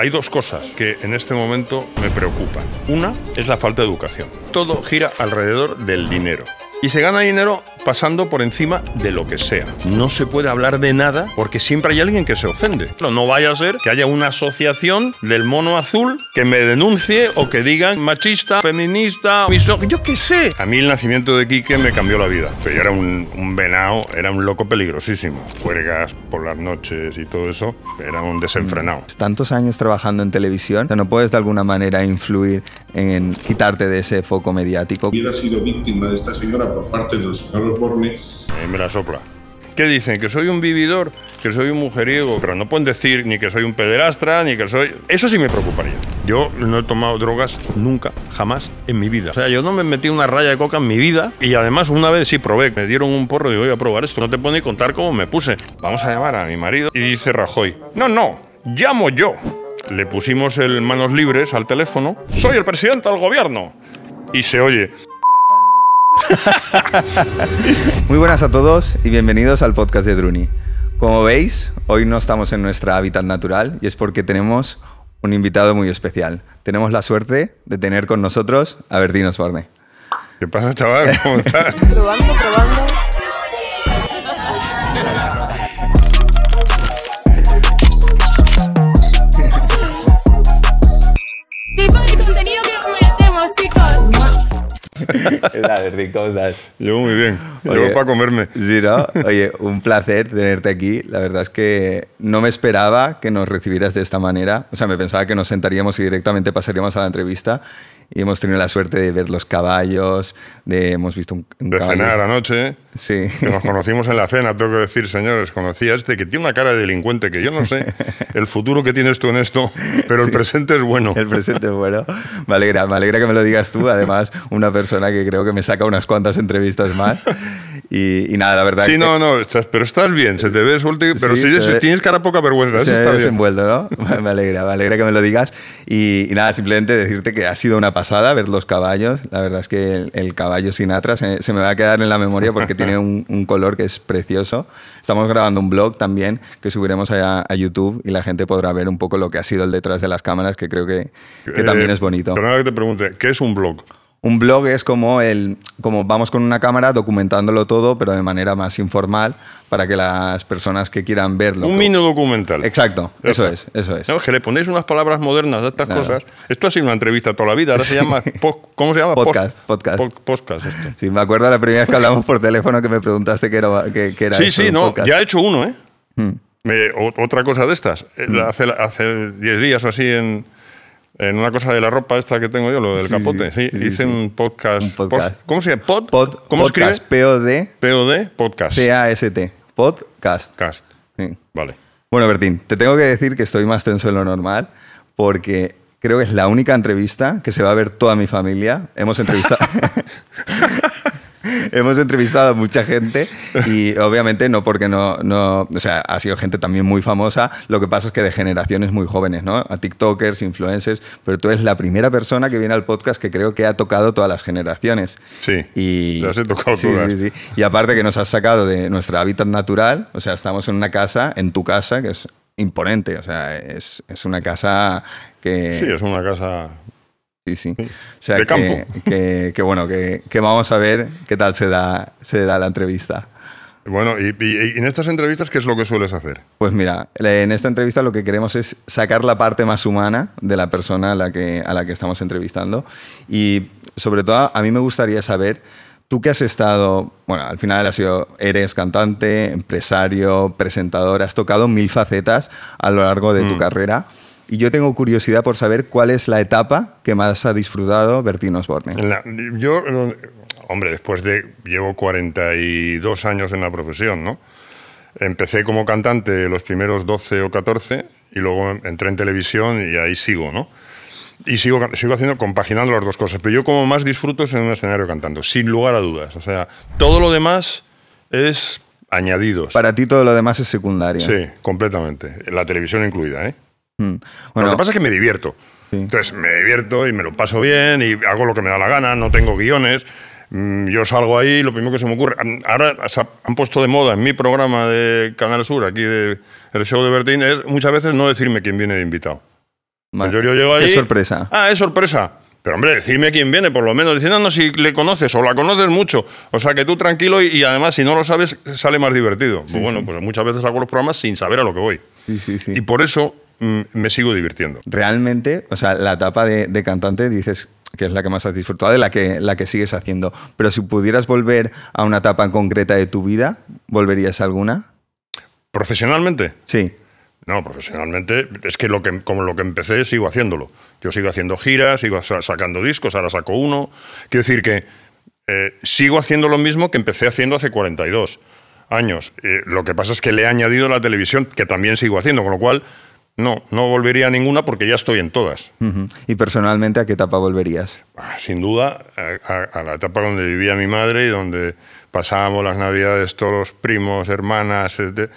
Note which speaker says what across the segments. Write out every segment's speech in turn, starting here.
Speaker 1: Hay dos cosas que en este momento me preocupan. Una es la falta de educación. Todo gira alrededor del dinero. Y se gana dinero pasando por encima de lo que sea. No se puede hablar de nada porque siempre hay alguien que se ofende. No, no vaya a ser que haya una asociación del mono azul que me denuncie o que digan machista, feminista, miso, yo qué sé. A mí el nacimiento de Quique me cambió la vida. Yo era un, un era un loco peligrosísimo. Cuergas por las noches y todo eso, era un desenfrenado.
Speaker 2: Mm. Tantos años trabajando en televisión, ¿no puedes de alguna manera influir en quitarte de ese foco mediático? Hubiera
Speaker 1: sido víctima de esta señora por parte del señor sobornes. Eh, me la sopla. ¿Qué dicen? Que soy un vividor, que soy un mujeriego, pero no pueden decir ni que soy un pederastra, ni que soy... Eso sí me preocuparía. Yo no he tomado drogas nunca, jamás en mi vida. O sea, yo no me metí una raya de coca en mi vida y además una vez sí probé. Me dieron un porro y digo, voy a probar esto, no te puedo ni contar cómo me puse. Vamos a llamar a mi marido. Y dice Rajoy, no, no, llamo yo. Le pusimos el manos libres al teléfono. Soy el presidente del gobierno. Y se oye,
Speaker 2: Muy buenas a todos y bienvenidos al podcast de Druni. Como veis, hoy no estamos en nuestro hábitat natural y es porque tenemos un invitado muy especial. Tenemos la suerte de tener con nosotros a Bertino Suarne. ¿Qué pasa, chaval? ¿Cómo estás? probando. ¿Qué tal, ¿Cómo estás? Yo muy bien. Llevo para comerme. Sí, Oye, un placer tenerte aquí. La verdad es que no me esperaba que nos recibieras de esta manera. O sea, me pensaba que nos sentaríamos y directamente pasaríamos a la entrevista y hemos tenido la suerte de ver los caballos, de hemos visto un, de caballo. cenar anoche. Sí. Que nos conocimos en la cena, tengo que
Speaker 1: decir, señores, conocí a este que tiene una cara de delincuente que yo no sé el futuro que tienes tú en esto,
Speaker 2: pero el presente es bueno. El presente es bueno. alegra, me alegra que me lo digas tú, además, una persona que creo que me saca unas cuantas entrevistas más. Y, nada, la verdad. Sí, que, no,
Speaker 1: no, estás, pero estás bien, se te ve suelto, pero si tienes cara poca vergüenza. Se está
Speaker 2: desenvuelto, ¿no? Me alegra, me alegra que me lo digas. Y, nada, simplemente decirte que ha sido una pasada ver los caballos. La verdad es que el, caballo Sinatra se, se, me va a quedar en la memoria porque tiene un, color que es precioso. Estamos grabando un blog también que subiremos a, a, YouTube y la gente podrá ver un poco lo que ha sido el detrás de las cámaras, que creo que, que eh, también es bonito. Pero nada, que te pregunte, ¿qué es un blog? un blog es como el como vamos con una cámara documentándolo todo, pero de manera más informal para que las personas que quieran verlo. Un pues mini documental. Exacto, eso es,
Speaker 1: eso es. que le ponéis unas palabras modernas a estas cosas. Esto ha sido una entrevista toda la vida, ahora se llama ¿cómo se llama? Podcast, podcast.
Speaker 2: podcast, Sí, me acuerdo la primera vez que hablamos por teléfono que me preguntaste qué era era Sí, sí, no, ya he
Speaker 1: hecho uno, ¿eh? Hmm. otra cosa de estas, eh, hmm. hace 10 días o así en en una cosa de la ropa esta que tengo yo, lo del capote. Sí, hice Un, podcast,
Speaker 2: ¿Cómo se llama? Pod, Pod ¿Cómo podcast, escribe? P-O-D. podcast. p a s t Podcast. Cast. Vale. Bueno, Bertín, te tengo que decir que estoy más tenso de lo normal porque creo que es la única entrevista que se va a ver toda mi familia. Hemos entrevistado. hemos entrevistado a mucha gente y obviamente no porque no, no, o sea, ha sido gente también muy famosa, lo que pasa es que de generaciones muy jóvenes, ¿no? A TikTokers, influencers, pero tú eres la primera persona que viene al podcast que creo que ha tocado todas las generaciones. Sí. Y, las tocado sí, todas. Sí, sí. Y aparte que nos has sacado de nuestro hábitat natural, o sea, estamos en una casa, en tu casa, que es imponente, o sea, es, es una casa que... Sí, es una casa Sí, O sea, de que, campo. Que, bueno, que, que, vamos a ver qué tal se da, se da la entrevista. Bueno, y, en estas entrevistas, ¿qué es lo que sueles hacer? Pues mira, en esta entrevista lo que queremos es sacar la parte más humana de la persona a la que, a la que estamos entrevistando. Y sobre todo, a mí me gustaría saber, tú que has estado, bueno, al final has sido, eres cantante, empresario, presentador, has tocado mil facetas a lo largo de tu mm. carrera. Y yo tengo curiosidad por saber cuál es la etapa que más ha disfrutado bertino Osborne.
Speaker 1: yo, hombre, después de. Llevo 42 años en la profesión, ¿no? Empecé como cantante los primeros 12 o 14 y luego entré en televisión y ahí sigo, ¿no? Y sigo, sigo haciendo, compaginando las dos cosas. Pero yo, como más disfruto, es en un escenario cantando, sin lugar a dudas. O sea, todo lo demás es añadidos. Para
Speaker 2: ti todo lo demás es secundario. Sí,
Speaker 1: completamente. La televisión incluida, ¿eh?
Speaker 2: Mm. lo que pasa
Speaker 1: es que me divierto. Entonces me divierto y me lo paso bien y hago lo que me da la gana, no tengo guiones. Mm, yo salgo ahí, lo primero que se me ocurre. Ahora han puesto de moda en mi programa de Canal Sur, aquí de el show de Bertín, es muchas veces no decirme quién viene de invitado. Vale. Yo, llego ahí, sorpresa. Ah, es sorpresa. Pero hombre, decirme quién viene, por lo menos. Diciendo, no, si le conoces o la conoces mucho. O sea, que tú tranquilo y, además, si no lo sabes, sale más divertido. Pues, bueno, pues muchas veces hago los programas sin saber a lo que voy. Sí, sí, sí. Y por eso Mm, me sigo divirtiendo.
Speaker 2: Realmente, o sea, la etapa de, cantante dices que es la que más has disfrutado de la que, la que sigues haciendo. Pero si pudieras volver a una etapa en concreta de tu vida, ¿volverías a alguna? ¿Profesionalmente? Sí. No, profesionalmente, es que, lo que como lo que
Speaker 1: empecé sigo haciéndolo. Yo sigo haciendo giras, sigo sacando discos, ahora saco uno. Quiero decir que eh, sigo haciendo lo mismo que empecé haciendo hace 42 años. Eh, lo que pasa es que le he añadido la televisión, que también sigo haciendo, con lo cual no, no volvería a ninguna porque ya estoy en todas. ¿Y personalmente a qué etapa volverías? Ah, sin duda, a, la etapa donde vivía mi madre y donde pasábamos las navidades todos los primos, hermanas, eh,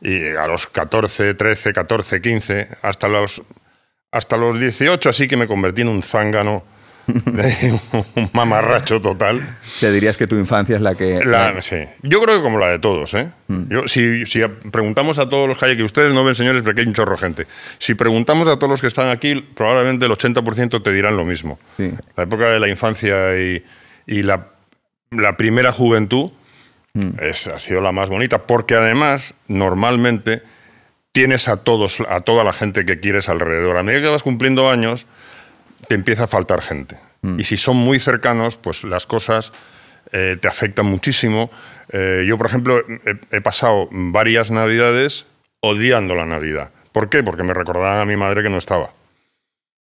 Speaker 1: y a los 14, 13, 14, 15, hasta los, hasta los 18, así que me convertí en un zángano
Speaker 2: un mamarracho total. se dirías que tu infancia es la que... Sí.
Speaker 1: Yo creo que como la de todos, ¿eh? Mm. Yo, si, si, preguntamos a todos los que hay ustedes no ven, señores, porque hay un chorro gente. Si preguntamos a todos los que están aquí, probablemente el 80% te dirán lo mismo. La época de la infancia y, y la, la, primera juventud mm. es, ha sido la más bonita, porque además, normalmente, tienes a, todos, a toda la gente que quieres alrededor. A medida que vas cumpliendo años te empieza a faltar gente. Mm. Y si son muy cercanos, pues las cosas eh, te afectan muchísimo. Eh, yo, por ejemplo, he, pasado varias navidades odiando la Navidad. ¿Por qué? Porque me recordaban a mi madre que no estaba.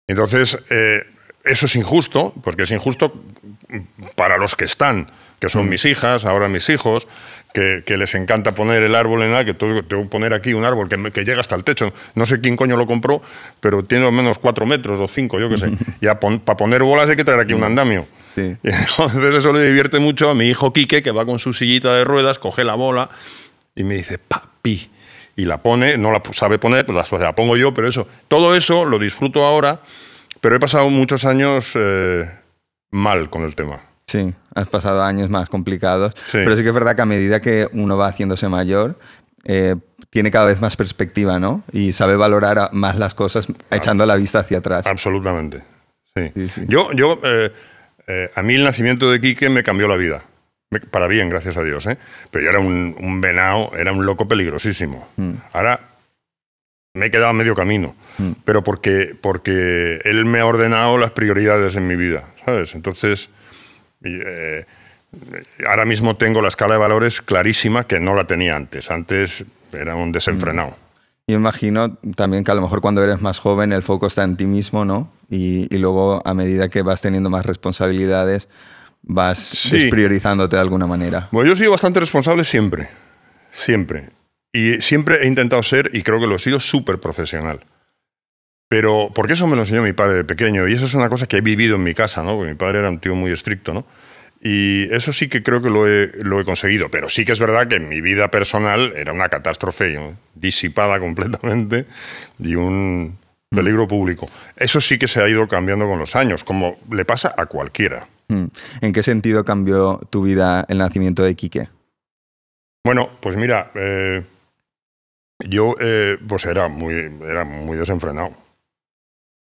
Speaker 1: Entonces, eh, eso es injusto, porque es injusto para los que están que son mis hijas, ahora mis hijos, que, les encanta poner el árbol en la que tengo que poner aquí un árbol que, llega hasta el techo. No sé quién coño lo compró, pero tiene al menos cuatro metros o cinco, yo qué sé. Y para poner bolas hay que traer aquí un andamio. entonces eso le divierte mucho a mi hijo Quique, que va con su sillita de ruedas, coge la bola y me dice, papi. Y la pone, no la sabe poner, pues pues la, pongo yo, pero eso. Todo eso lo disfruto
Speaker 2: ahora, pero he pasado muchos años eh, mal con el tema. Sí, has pasado años más complicados. Pero sí que es verdad que a medida que uno va haciéndose mayor, eh, tiene cada vez más perspectiva, ¿no? Y sabe valorar más las cosas echando la vista hacia atrás. Absolutamente. Sí. Yo,
Speaker 1: yo eh, eh,
Speaker 2: a mí el nacimiento de
Speaker 1: Quique me cambió la vida. para bien, gracias a Dios. ¿eh? Pero yo era un, venado, era un loco peligrosísimo. Mm. Ahora me he quedado a medio camino. Mm. Pero porque, porque él me ha ordenado las prioridades en mi vida, ¿sabes? Entonces eh, ahora mismo tengo la escala de valores clarísima que no la tenía antes. Antes
Speaker 2: era un desenfrenado. Mm. Y imagino también que a lo mejor cuando eres más joven el foco está en ti mismo, ¿no? Y, luego a medida que vas teniendo más responsabilidades vas sí. de alguna manera. Bueno, yo he sido bastante responsable siempre, siempre.
Speaker 1: Y siempre he intentado ser, y creo que lo he sido, súper profesional. Pero, porque eso me lo enseñó mi padre de pequeño, y eso es una cosa que he vivido en mi casa, ¿no? Porque mi padre era un tío muy estricto, ¿no? Y eso sí que creo que lo he, conseguido, pero sí que es verdad que mi vida personal era una catástrofe disipada completamente y un mm. peligro público. Eso sí que se ha ido cambiando con los años, como le pasa a cualquiera.
Speaker 2: Mm. ¿En qué sentido cambió tu vida el nacimiento de Quique?
Speaker 1: Bueno, pues mira, eh, yo eh, pues era muy desenfrenado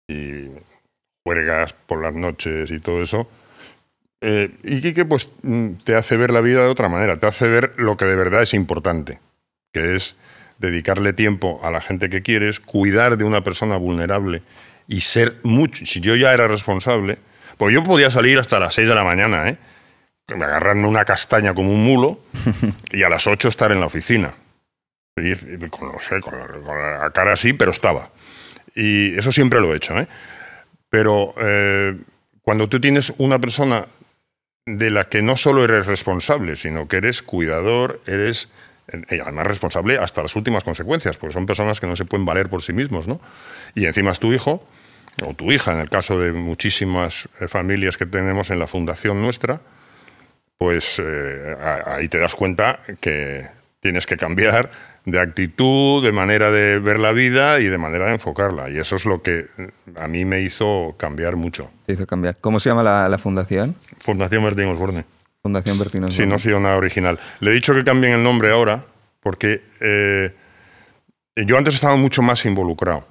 Speaker 1: y juegas por las noches y todo eso. Eh, y que pues, mm, te hace ver la vida de otra manera, te hace ver lo que de verdad es importante, que es dedicarle tiempo a la gente que quieres, cuidar de una persona vulnerable y ser mucho. Si yo ya era responsable, pues yo podía salir hasta las 6 de la mañana, ¿eh? agarrarme una castaña como un mulo y a las 8 estar en la oficina. con la cara así, pero estaba. Y eso siempre lo he hecho. ¿eh? Pero eh, cuando tú tienes una persona de la que no solo eres responsable, sino que eres cuidador, eres y eh, además responsable hasta las últimas consecuencias, porque son personas que no se pueden valer por sí mismos, ¿no? Y encima es tu hijo o tu hija, en el caso de muchísimas familias que tenemos en la fundación nuestra, pues ahí te das cuenta que tienes que cambiar de actitud, de manera de ver la vida y de manera de enfocarla. Y eso es lo que eh, a mí me hizo cambiar mucho. hizo
Speaker 2: cambiar. ¿Cómo se
Speaker 1: llama la, fundación? Fundación Bertín Osborne. Fundación Bertín Osborne. Sí, no ha sido nada original. Le he dicho que cambien el nombre ahora porque eh, yo antes estaba mucho más involucrado.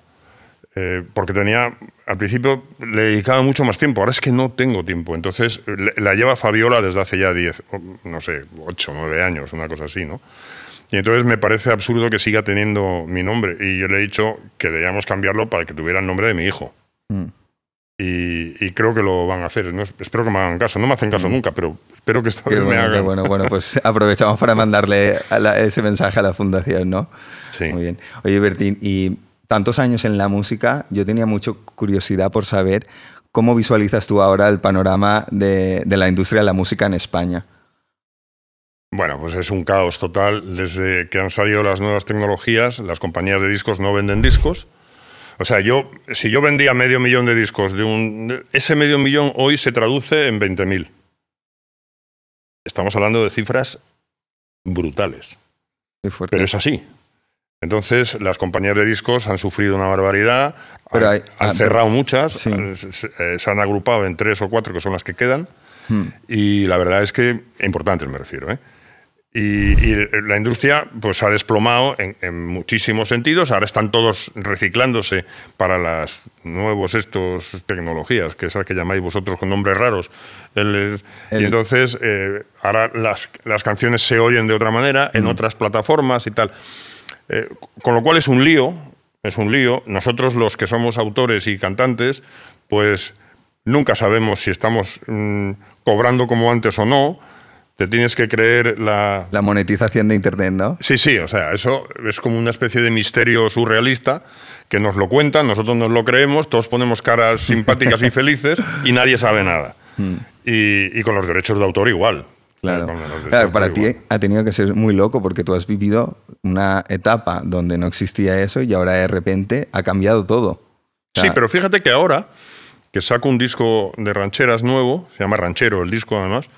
Speaker 1: Eh, porque tenía, al principio le dedicaba mucho más tiempo, ahora es que no tengo tiempo. Entonces la lleva Fabiola desde hace ya 10, no sé, 8, 9 años, una cosa así, ¿no? Y entonces me parece absurdo que siga teniendo mi nombre. Y yo le he dicho que debíamos cambiarlo para que tuviera el nombre de mi hijo. Mm. Y, creo que lo van a hacer. espero que me hagan caso. No me hacen caso mm. nunca, pero
Speaker 2: espero que esta vez me hagan. Bueno, bueno, pues aprovechamos para mandarle ese mensaje a la fundación, ¿no? Sí. Muy bien. Oye, Bertín, y tantos años en la música, yo tenía mucha curiosidad por saber cómo visualizas tú ahora el panorama de la industria de la música en España.
Speaker 1: Bueno, pues es un caos total. Desde que han salido las nuevas tecnologías, las compañías de discos no venden discos. O sea, yo, si yo vendía medio millón de discos, de un, ese medio millón hoy se traduce en 20.000. Estamos hablando de cifras brutales. Pero es así. Entonces, las compañías de discos han sufrido una barbaridad, han, cerrado muchas, se, han agrupado en tres o cuatro que son las que quedan, hmm. y la verdad es que, importante, me refiero, ¿eh? Y, la industria pues, ha desplomado en, muchísimos sentidos. Ahora están todos reciclándose para las nuevos estos tecnologías, que es esas que llamáis vosotros con nombres raros. y entonces eh, ahora las, las, canciones se oyen de otra manera en otras plataformas y tal. Eh, con lo cual es un lío, es un lío. Nosotros los que somos autores y cantantes, pues nunca sabemos si estamos mm, cobrando como antes o no te tienes que creer la... La
Speaker 2: monetización de Internet, ¿no?
Speaker 1: Sí, sí, o sea, eso es como una especie de misterio surrealista que nos lo cuentan, nosotros nos lo creemos, todos ponemos caras simpáticas y felices y nadie sabe nada. Mm. Y, con los derechos de autor igual.
Speaker 2: Claro. para ti ha tenido que ser muy loco porque tú has vivido una etapa donde no existía eso y ahora de repente ha cambiado todo. sí, pero
Speaker 1: fíjate que ahora que saco un disco de rancheras nuevo, se llama Ranchero el disco además,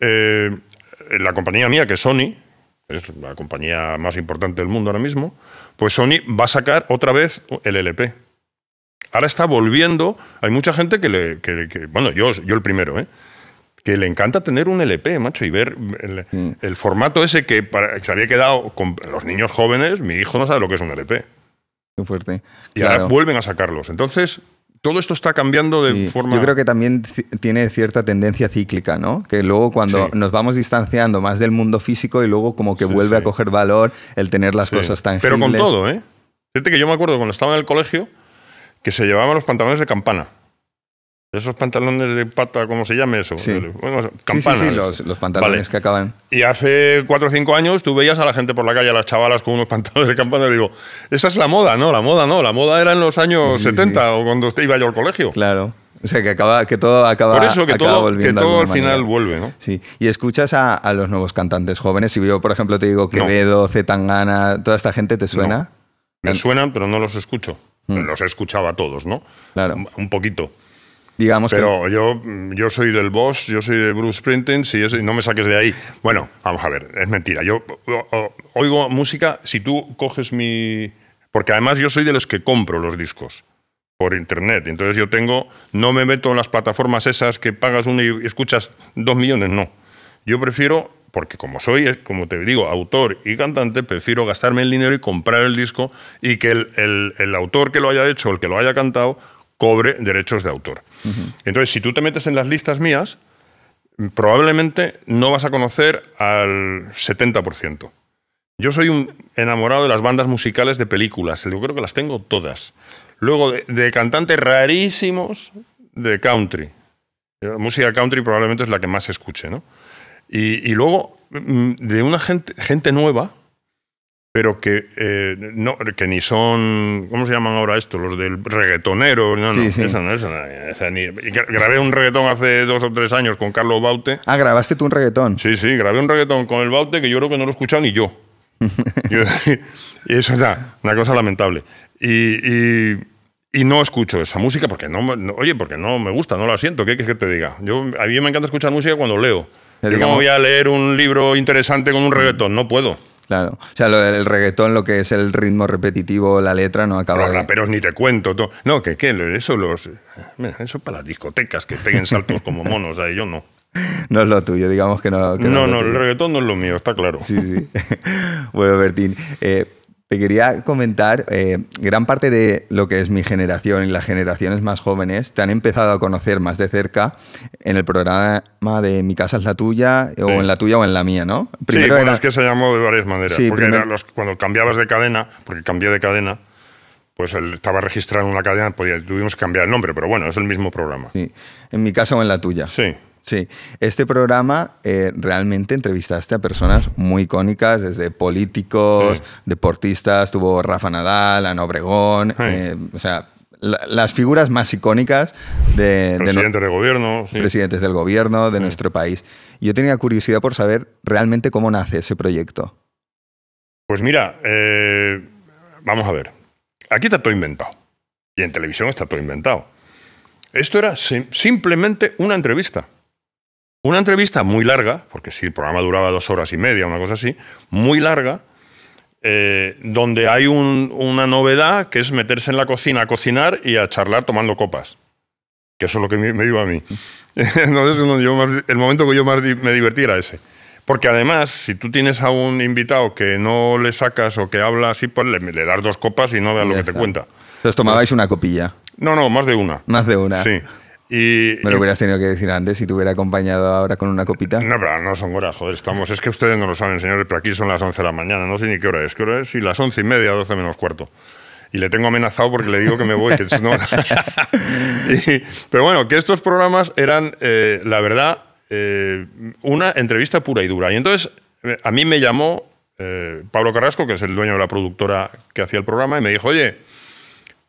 Speaker 1: eh, la compañía mía, que es Sony, es la compañía más importante del mundo ahora mismo, pues Sony va a sacar otra vez el LP. Ahora está volviendo, hay mucha gente que le, bueno, yo, el primero, ¿eh? que le encanta tener un LP, macho, y ver el, mm. formato ese que, se había quedado con los niños jóvenes, mi hijo no sabe lo que es un LP.
Speaker 2: Qué fuerte. Y ahora
Speaker 1: vuelven a sacarlos. Entonces, todo esto está cambiando de forma. Yo
Speaker 2: creo que también tiene cierta tendencia cíclica, ¿no? Que luego cuando nos vamos distanciando más del mundo físico y luego como que vuelve a coger valor el tener las cosas tan Pero con todo,
Speaker 1: ¿eh? Fíjate que yo me acuerdo cuando estaba en el colegio que se llevaban los pantalones de campana. Esos pantalones de pata, ¿cómo se llame eso? campanas. Sí, sí, los, pantalones que acaban. Y hace cuatro o cinco años tú veías a la gente por la calle, a las chavalas con unos pantalones de campana y digo, esa es la moda, ¿no? La moda no, la moda era en los años 70 o cuando usted
Speaker 2: iba yo al colegio. Claro. O sea, que, acaba, que todo acaba Por eso, que todo, todo al final vuelve, ¿no? Sí, y escuchas a, los nuevos cantantes jóvenes. Si yo, por ejemplo, te digo Quevedo, Zetangana, ¿toda esta gente te suena?
Speaker 1: Me suenan, pero no los escucho. Hmm. Los he escuchado a todos, ¿no? Claro. Un poquito. Pero yo, yo soy del boss, yo soy de Bruce Springsteen, si no me saques de ahí. Bueno, vamos a ver, es mentira. Yo oigo música, si tú coges mi... Porque además yo soy de los que compro los discos por internet. Entonces yo tengo, no me meto en las plataformas esas que pagas uno y escuchas dos millones, no. Yo prefiero, porque como soy, eh, como te digo, autor y cantante, prefiero gastarme el dinero y comprar el disco y que el, el autor que lo haya hecho, el que lo haya cantado, cobre derechos de autor. Entonces, si tú te metes en las listas mías, probablemente no vas a conocer al 70%. Yo soy un enamorado de las bandas musicales de películas, yo creo que las tengo todas. Luego, de, cantantes rarísimos de country. Eh, música country probablemente es la que más se escuche, ¿no? Y, luego, mm, de una gente nueva, pero que, eh, no, que ni son, ¿cómo se llaman ahora esto? Los del reggaetonero. No, no, no, ni, grabé un reggaetón hace dos o tres años con Carlos Baute.
Speaker 2: Ah, grabaste tú un reggaetón.
Speaker 1: Sí, sí, grabé un reggaetón con el Baute que yo creo que no lo he escuchado ni yo. y eso es una, cosa lamentable. y, y no escucho esa música porque no, oye, porque no me gusta, no la siento, ¿qué es que te diga? Yo, a mí me encanta escuchar música cuando leo. Yo no voy a leer un libro interesante con un reggaetón, no puedo.
Speaker 2: Claro. O sea, lo del reggaetón, lo que es el ritmo repetitivo, la letra, no acaba. Los raperos ni te cuento. Todo. No, que qué, eso
Speaker 1: los. eso para las discotecas, que peguen saltos como monos a yo no.
Speaker 2: No es lo tuyo, digamos que no. Que no, no, no el reggaetón no es lo mío, está claro. Sí, sí. bueno, Bertín, eh, te quería comentar, eh, gran parte de lo que es mi generación y las generaciones más jóvenes te han empezado a conocer más de cerca en el programa de Mi casa es la tuya, o en la tuya o en la mía, ¿no? sí, bueno, es
Speaker 1: que se llamó de varias maneras. Sí, porque cuando cambiabas de cadena, porque cambié de cadena, pues él estaba registrado en una cadena, tuvimos que cambiar
Speaker 2: el nombre, pero bueno, es el mismo programa. Sí, en mi casa o en la tuya. Sí. Sí, este programa eh, realmente entrevistaste a personas muy icónicas, desde políticos, deportistas, tuvo Rafa Nadal, Ana Obregón, eh, o sea, las figuras más icónicas de... Presidentes
Speaker 1: de, gobierno.
Speaker 2: Presidentes del gobierno de nuestro país. Yo tenía curiosidad por saber realmente cómo nace ese proyecto.
Speaker 1: Pues mira, eh, vamos a ver. Aquí está todo inventado. Y en televisión está todo inventado. Esto era simplemente una entrevista. Una entrevista muy larga, porque si sí, el programa duraba dos horas y media, una cosa así, muy larga, eh, donde hay una novedad que es meterse en la cocina a cocinar y a charlar tomando copas. Que eso es lo que me iba a mí. Entonces, el momento que yo más me divertí ese. Porque además, si tú tienes a un invitado que no le sacas o que habla así, pues le, das dos copas y no veas lo que te cuenta. Entonces tomabais
Speaker 2: una copilla. No, no, más de una. Más de una. Sí. Me lo hubieras tenido que decir antes si te hubiera acompañado ahora con una copita. No, pero
Speaker 1: no son horas, joder, estamos. Es que ustedes no lo saben, señores, pero aquí son las 11 de la mañana, no sé ni qué hora es. ¿Qué hora es? Sí, las 11 y media, 12 menos cuarto y le tengo amenazado porque le digo que me voy. Que pero bueno, que estos programas eran, eh, la verdad, eh, una entrevista pura y dura. Y entonces eh, a mí me llamó Pablo Carrasco, que es el dueño de la productora que hacía el programa, y me dijo, oye,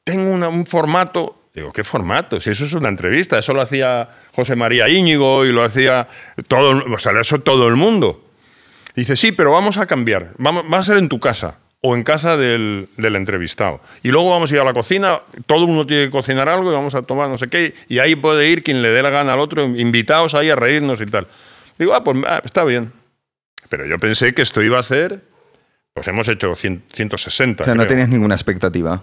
Speaker 1: tengo un formato Digo, ¿qué formato? Si eso es una entrevista, eso lo hacía José María Íñigo y lo hacía todo, o sea, eso todo el mundo. dice, sí, pero vamos a cambiar, vamos, va a ser en tu casa o en casa del, del, entrevistado. Y luego vamos a ir a la cocina, todo el mundo tiene que cocinar algo y vamos a tomar no sé qué, y ahí puede ir quien le dé la gana al otro, invitados ahí a reírnos y tal. Digo, ah, pues ah, está bien. Pero yo pensé que esto iba a ser, pues hemos hecho 160. O sea, no tenías
Speaker 2: ninguna expectativa.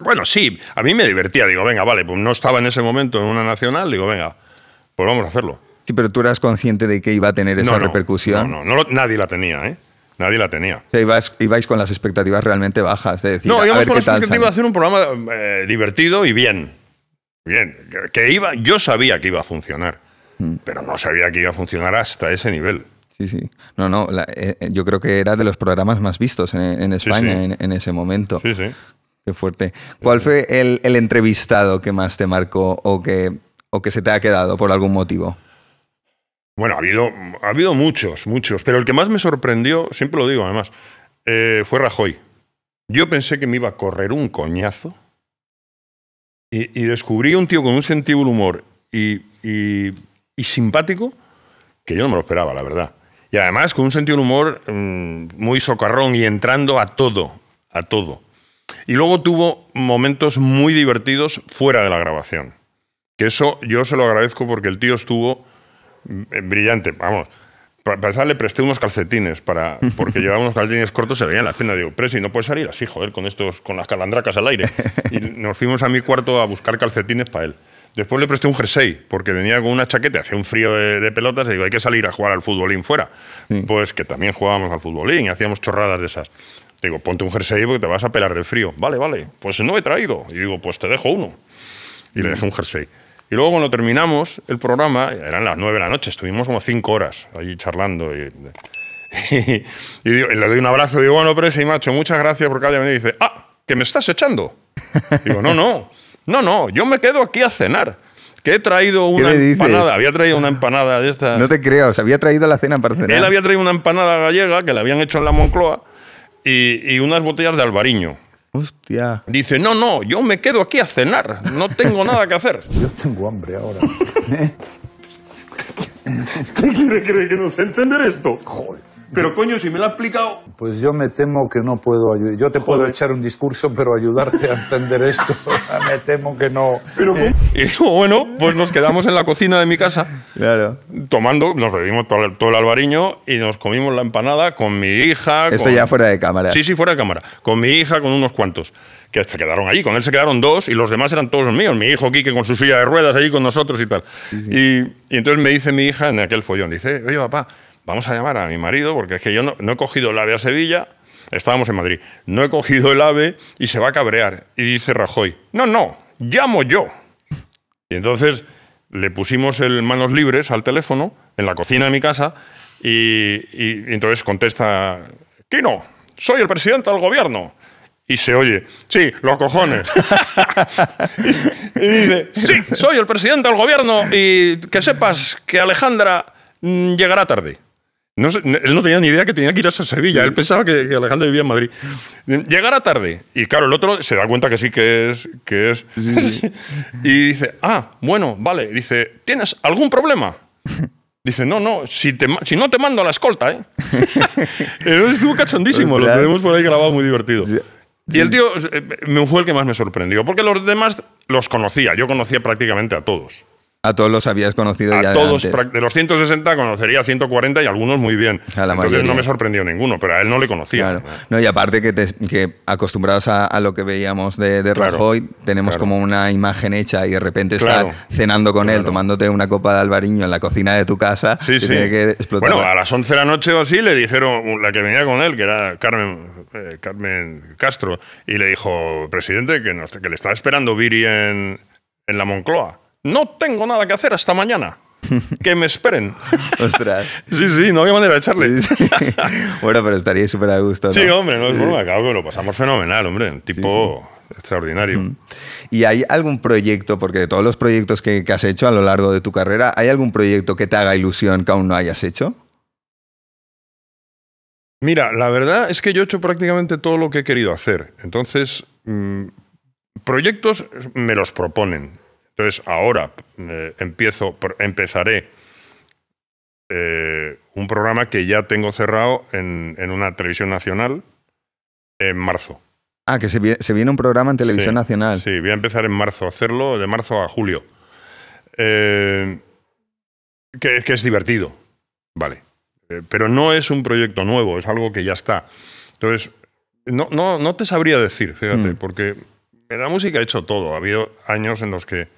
Speaker 1: Bueno, sí, a mí me divertía. Digo, venga, vale, pues no estaba en ese momento en una nacional. Digo, venga, pues vamos a hacerlo.
Speaker 2: Sí, pero tú eras consciente de que iba a tener esa repercusión. No,
Speaker 1: no, no, nadie la tenía, ¿eh? Nadie la tenía.
Speaker 2: O sea, ibais, con las expectativas realmente bajas. De decir, no, íbamos con la expectativa de
Speaker 1: hacer un programa eh, divertido y bien. Bien. Que, iba, yo sabía que iba a funcionar, mm. pero no sabía que iba a funcionar
Speaker 2: hasta ese nivel. Sí, sí. No, no, eh, eh, yo creo que era de los programas más vistos en, España en, ese momento. Sí, sí. Qué fuerte. ¿Cuál fue el, entrevistado que más te marcó o que, o que se te ha quedado por algún motivo?
Speaker 1: Bueno, ha habido, ha habido muchos, muchos, pero el que más me sorprendió, siempre lo digo además, eh, fue Rajoy. Yo pensé que me iba a correr un coñazo y, descubrí un tío con un sentido del humor y, simpático que yo no me lo esperaba, la verdad. Y además con un sentido del humor mm, muy socarrón y entrando a todo, a todo. Y luego tuvo momentos muy divertidos fuera de la grabación. Que eso yo se lo agradezco porque el tío estuvo eh, brillante, vamos. Para empezar, le presté unos calcetines para, porque llevaba unos calcetines cortos, se veían las piernas. Digo, Presi, no puedes salir así, joder, con estos, con las calandracas al aire. Y nos fuimos a mi cuarto a buscar calcetines para él. Después le presté un jersey, porque venía con una chaqueta, hacía un frío de, pelotas, y digo, hay que salir a jugar al fútbolín fuera. Pues que también jugábamos al futbolín, hacíamos chorradas de esas. Digo, ponte un jersey porque te vas a pelar de frío. Vale, vale, pues no he traído. Y digo, pues te dejo uno. Y le dejo un jersey. Y luego cuando terminamos el programa, eran las nueve de la noche, estuvimos como cinco horas allí charlando. Y, le doy un abrazo y digo, bueno, pero y macho, muchas gracias porque y me dice, ah, que me estás echando.
Speaker 2: Digo, no,
Speaker 1: no, no, no, yo me quedo aquí a cenar que he traído una empanada. Había traído una empanada de estas. No
Speaker 2: te creas, había traído la cena para cenar. Él había
Speaker 1: traído una empanada gallega que la habían hecho en la Moncloa y, unas botellas de albariño.
Speaker 2: Hostia.
Speaker 1: Dice, no, no, yo me quedo aquí a cenar, no tengo nada que hacer.
Speaker 2: Yo tengo hambre ahora. ¿Qué quiere
Speaker 1: creer que no sé esto? Joder. Pero coño, si me lo ha explicado.
Speaker 2: Pues yo me temo que no puedo
Speaker 1: ayudar. Yo te puedo echar un discurso, pero ayudarte a entender esto, me temo que no. Pero, y bueno, pues nos quedamos en la cocina de mi casa. Tomando, nos bebimos todo, el, albariño y nos comimos la empanada con mi hija. Esto ya fuera de cámara. Sí, sí, fuera de cámara. Con mi hija, con unos cuantos. Que se quedaron ahí, Con él se quedaron dos y los demás eran todos míos. Mi hijo Quique con su silla de ruedas allí con nosotros y tal. Y, y entonces me dice mi hija en aquel follón, dice, oye papá, vamos a llamar a mi marido, porque es que yo no, he cogido el AVE a Sevilla, estábamos en Madrid, no he cogido el AVE y se va a cabrear. Y dice Rajoy, no, no, llamo yo. Y entonces le pusimos manos libres al teléfono en la cocina de mi casa y, entonces contesta, no? soy el presidente del gobierno. Y se oye, sí, los cojones. y dice, sí, soy el presidente del gobierno y que sepas que Alejandra mm, llegará tarde. No, él no tenía ni idea que tenía que ir a Sevilla. Él pensaba que, Alejandro vivía en Madrid. Llegara tarde. Y claro, el otro se da cuenta que sí que es. Que es. y dice, ah, bueno, vale. Dice, ¿tienes algún problema? Dice, no, no, si, no te mando a la escolta, ¿eh? Estuvo cachondísimo. Lo tenemos por ahí grabado muy divertido. Y el tío me eh, eh, fue el que más me sorprendió, porque los demás los conocía, yo conocía prácticamente a todos.
Speaker 2: A todos los habías conocido
Speaker 1: ya todos, de, de los 160 conocería
Speaker 2: 140 y algunos muy bien. Entonces no me sorprendió ninguno, pero a él no le conocía. No, y aparte que, acostumbrados a, lo que veíamos de, Rajoy, tenemos como una imagen hecha y de repente estar cenando con él, tomándote una copa de albariño en la cocina de tu casa, sí, sí. tiene que explotar. Bueno, a las
Speaker 1: 11 de la noche o así le dijeron, la que venía con él, que era Carmen, eh, Carmen Castro, y le dijo, presidente, que, le estaba esperando Viri en la Moncloa no tengo nada que hacer hasta mañana. Que me esperen. Ostras.
Speaker 2: Sí, sí, no había manera de echarle. Bueno, pero estaría súper a gusto. Sí, hombre, no es broma, Claro que lo pasamos fenomenal, hombre. tipo extraordinario. ¿Y hay algún proyecto, porque de todos los proyectos que, has hecho a lo largo de tu carrera, ¿hay algún proyecto que te haga ilusión que aún no hayas hecho?
Speaker 1: Mira, la verdad es que yo he hecho prácticamente todo lo que he querido hacer. Entonces, mm, proyectos me los proponen. Entonces, ahora eh, empiezo, empezaré eh, un programa que ya tengo cerrado en, una televisión nacional en marzo.
Speaker 2: Ah, que se, viene, un programa en televisión
Speaker 1: nacional. Sí, voy a empezar en marzo, hacerlo de marzo a julio. Eh, que, es divertido, vale. pero no es un proyecto nuevo, es algo que ya está. Entonces, no, te sabría decir, fíjate, mm. porque la música ha hecho todo. Ha habido años en los que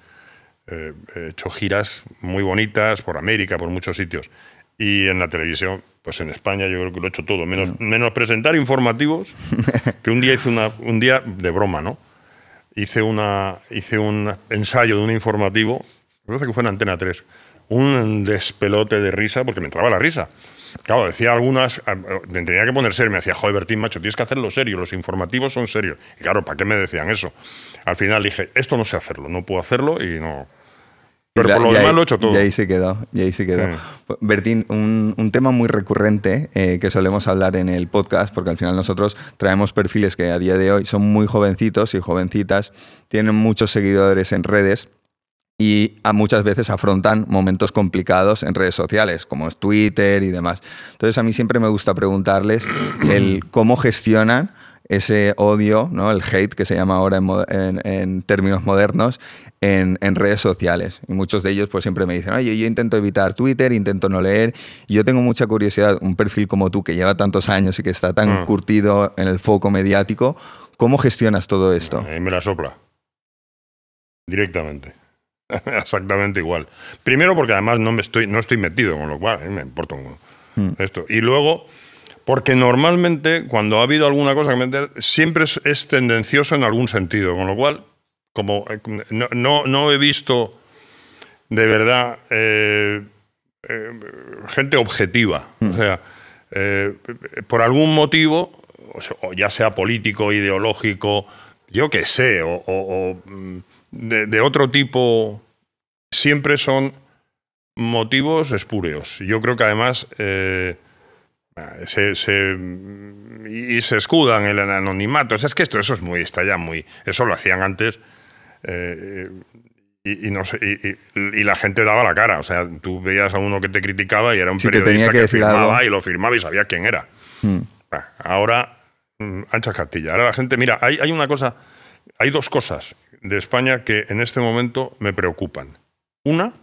Speaker 1: eh, he hecho giras muy bonitas por América, por muchos sitios. Y en la televisión, pues en España yo creo que lo he hecho todo, menos, menos presentar informativos, que un día hice un día de broma, ¿no? Hice, una, hice un ensayo de un informativo, me parece que fue en Antena 3, un despelote de risa, porque me entraba la risa. Claro, decía algunas, me ah, eh, tenía que poner serio, me decía, joder, Bertín, macho, tienes que hacerlo serio, los informativos son serios. Y claro, ¿para qué me decían eso? Al final dije, esto no sé hacerlo, no puedo hacerlo y no,
Speaker 2: pero por lo demás lo he hecho todo. Y ahí se quedó, y ahí se quedó. Bertín, un, tema muy recurrente eh, que solemos hablar en el podcast, porque al final nosotros traemos perfiles que a día de hoy son muy jovencitos y jovencitas, tienen muchos seguidores en redes y a muchas veces afrontan momentos complicados en redes sociales, como es Twitter y demás. Entonces a mí siempre me gusta preguntarles el cómo gestionan ese odio, el hate que se llama ahora en, términos modernos, en, redes sociales. Y muchos de ellos pues siempre me dicen, oye, yo intento evitar Twitter, intento no leer. yo tengo mucha curiosidad, un perfil como tú que lleva tantos años y que está tan mm. curtido en el foco mediático, ¿cómo gestionas todo esto? y me la sopla. Directamente.
Speaker 1: Exactamente igual. Primero porque además no, estoy, metido, con lo cual me importa mm. esto. Y luego porque normalmente cuando ha habido alguna cosa que meter, siempre es, tendencioso en algún sentido, con lo cual, como eh, no, he visto de verdad eh, eh, gente objetiva, o sea, por algún motivo, ya sea político, ideológico, yo qué sé, o, mm, de, otro tipo, siempre son motivos espúreos. Yo creo que además Ah, y se escudan en el anonimato. es que esto eso es muy, está ya muy. Eso lo hacían antes. Eh, y, no y, la gente daba la cara. O sea, tú veías a uno que te criticaba y era un periodista que, firmaba y lo firmaba y sabía quién era. Hmm. Ah, ahora, mm, ancha Castilla. Ahora la gente, mira, hay, hay una cosa, hay dos cosas de España que en este momento me preocupan. Una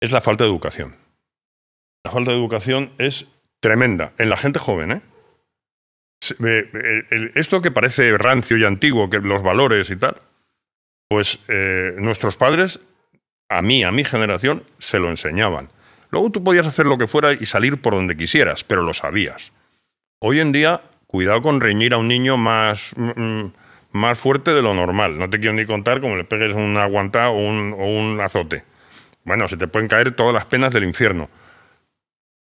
Speaker 1: es la falta de educación. La falta de educación es tremenda en la gente joven. ¿eh? Esto que parece rancio y antiguo, que los valores y tal, pues eh, nuestros padres, a mí, a mi generación, se lo enseñaban. Luego tú podías hacer lo que fuera y salir por donde quisieras, pero lo sabías. Hoy en día, cuidado con reñir a un niño más, mm, mm, más fuerte de lo normal. No te quiero ni contar cómo le pegues un aguantado o un azote. Bueno, se te pueden caer todas las penas del infierno